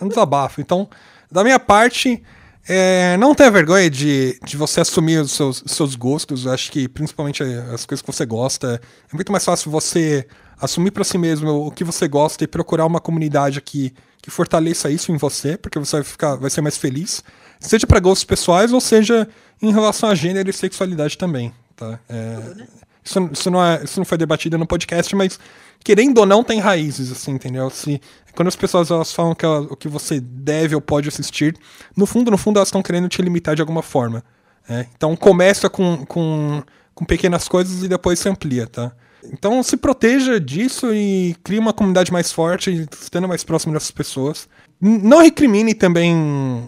é um desabafo. Então, da minha parte, é, não tenha vergonha de, de você assumir os seus, seus gostos. Eu acho que, principalmente, é, as coisas que você gosta, é muito mais fácil você assumir para si mesmo o que você gosta e procurar uma comunidade que, que fortaleça isso em você, porque você vai, ficar, vai ser mais feliz, seja para gostos pessoais ou seja em relação a gênero e sexualidade também. Tá? É, né? isso, isso, não é, isso não foi debatido no podcast, mas querendo ou não, tem raízes, assim, entendeu? Se quando as pessoas elas falam que ela, o que você deve ou pode assistir, no fundo, no fundo, elas estão querendo te limitar de alguma forma. É? Então começa com, com, com pequenas coisas e depois se amplia, tá? Então se proteja disso e crie uma comunidade mais forte, estando mais próximo dessas pessoas. Não recrimine também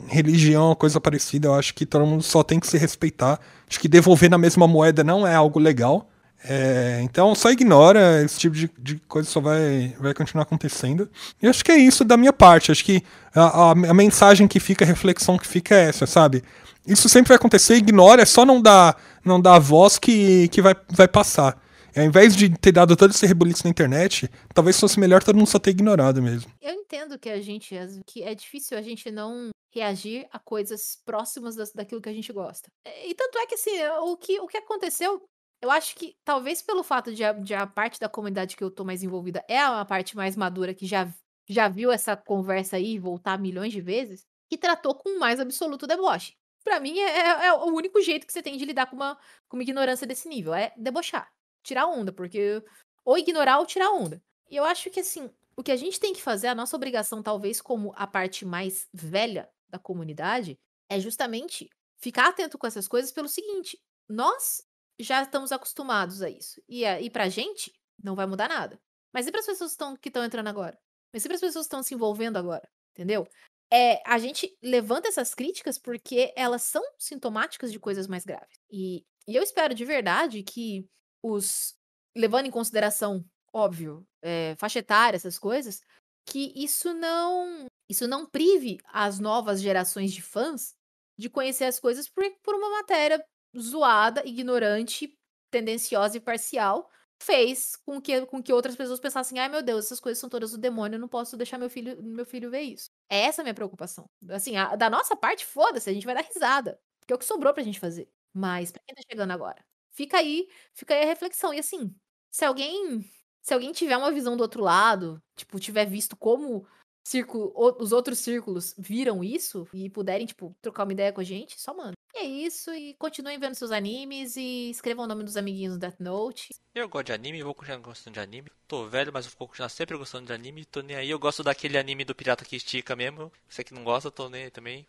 religião, coisa parecida. Eu acho que todo mundo só tem que se respeitar. Acho que devolver na mesma moeda não é algo legal. É, então só ignora, esse tipo de, de, coisa só vai, vai continuar acontecendo. E acho que é isso da minha parte. Acho que a, a, a, mensagem que fica, a reflexão que fica é essa, sabe? Isso sempre vai acontecer, ignora, é só não dar, não dar a voz que, que vai, vai passar. ao invés de ter dado todo esse rebuliço na internet, talvez fosse melhor todo mundo só ter ignorado mesmo. Eu entendo que a gente, que é difícil a gente não reagir a coisas próximas daquilo que a gente gosta. E tanto é que assim, o que, o que aconteceu eu acho que talvez pelo fato de a, de a, parte da comunidade que eu tô mais envolvida é uma parte mais madura que já, já viu essa conversa aí voltar milhões de vezes, que tratou com o mais absoluto deboche. Para mim, é, é, é, o único jeito que você tem de lidar com uma, com uma ignorância desse nível, é debochar, tirar onda, porque ou ignorar ou tirar onda. E eu acho que assim, o que a gente tem que fazer, a nossa obrigação, talvez como a parte mais velha da comunidade, é justamente ficar atento com essas coisas pelo seguinte: nós já estamos acostumados a isso. E, é, e pra gente, não vai mudar nada. Mas e para as pessoas que estão entrando agora? Mas e para as pessoas que estão se envolvendo agora? Entendeu? É, a gente levanta essas críticas porque elas são sintomáticas de coisas mais graves. E, e eu espero de verdade que os. Levando em consideração, óbvio, é, faixa etária, essas coisas, que isso não. Isso não prive as novas gerações de fãs de conhecer as coisas por, por uma matéria zoada, ignorante, tendenciosa e parcial fez com que, com que outras pessoas pensassem: ai meu Deus, essas coisas são todas do demônio, eu não posso deixar meu filho, meu filho ver isso. É essa a minha preocupação. Assim, a, da nossa parte, foda-se, a gente vai dar risada. Porque é o que sobrou pra gente fazer. Mas pra quem tá chegando agora, fica aí, fica aí a reflexão. E assim, se alguém. Se alguém tiver uma visão do outro lado, tipo, tiver visto como círculo, os outros círculos viram isso e puderem, tipo, trocar uma ideia com a gente, só manda. E é isso, e continuem vendo seus animes e escrevam o nome dos amiguinhos do Death Note. Eu gosto de anime, vou continuar gostando de anime. Tô velho, mas vou continuar sempre gostando de anime, tô nem aí. Eu gosto daquele anime do pirata que estica mesmo. Você que não gosta, tô nem aí também.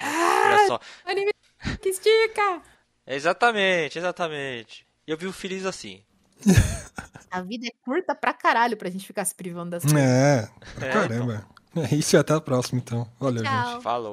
Ah, Olha só. Anime que estica! exatamente, exatamente. Eu vi o Feliz assim. A vida é curta pra caralho pra gente ficar se privando das é, coisas. É, pra caramba. É, então. É isso e até a próxima, então. Valeu, Tchau. gente. Falou.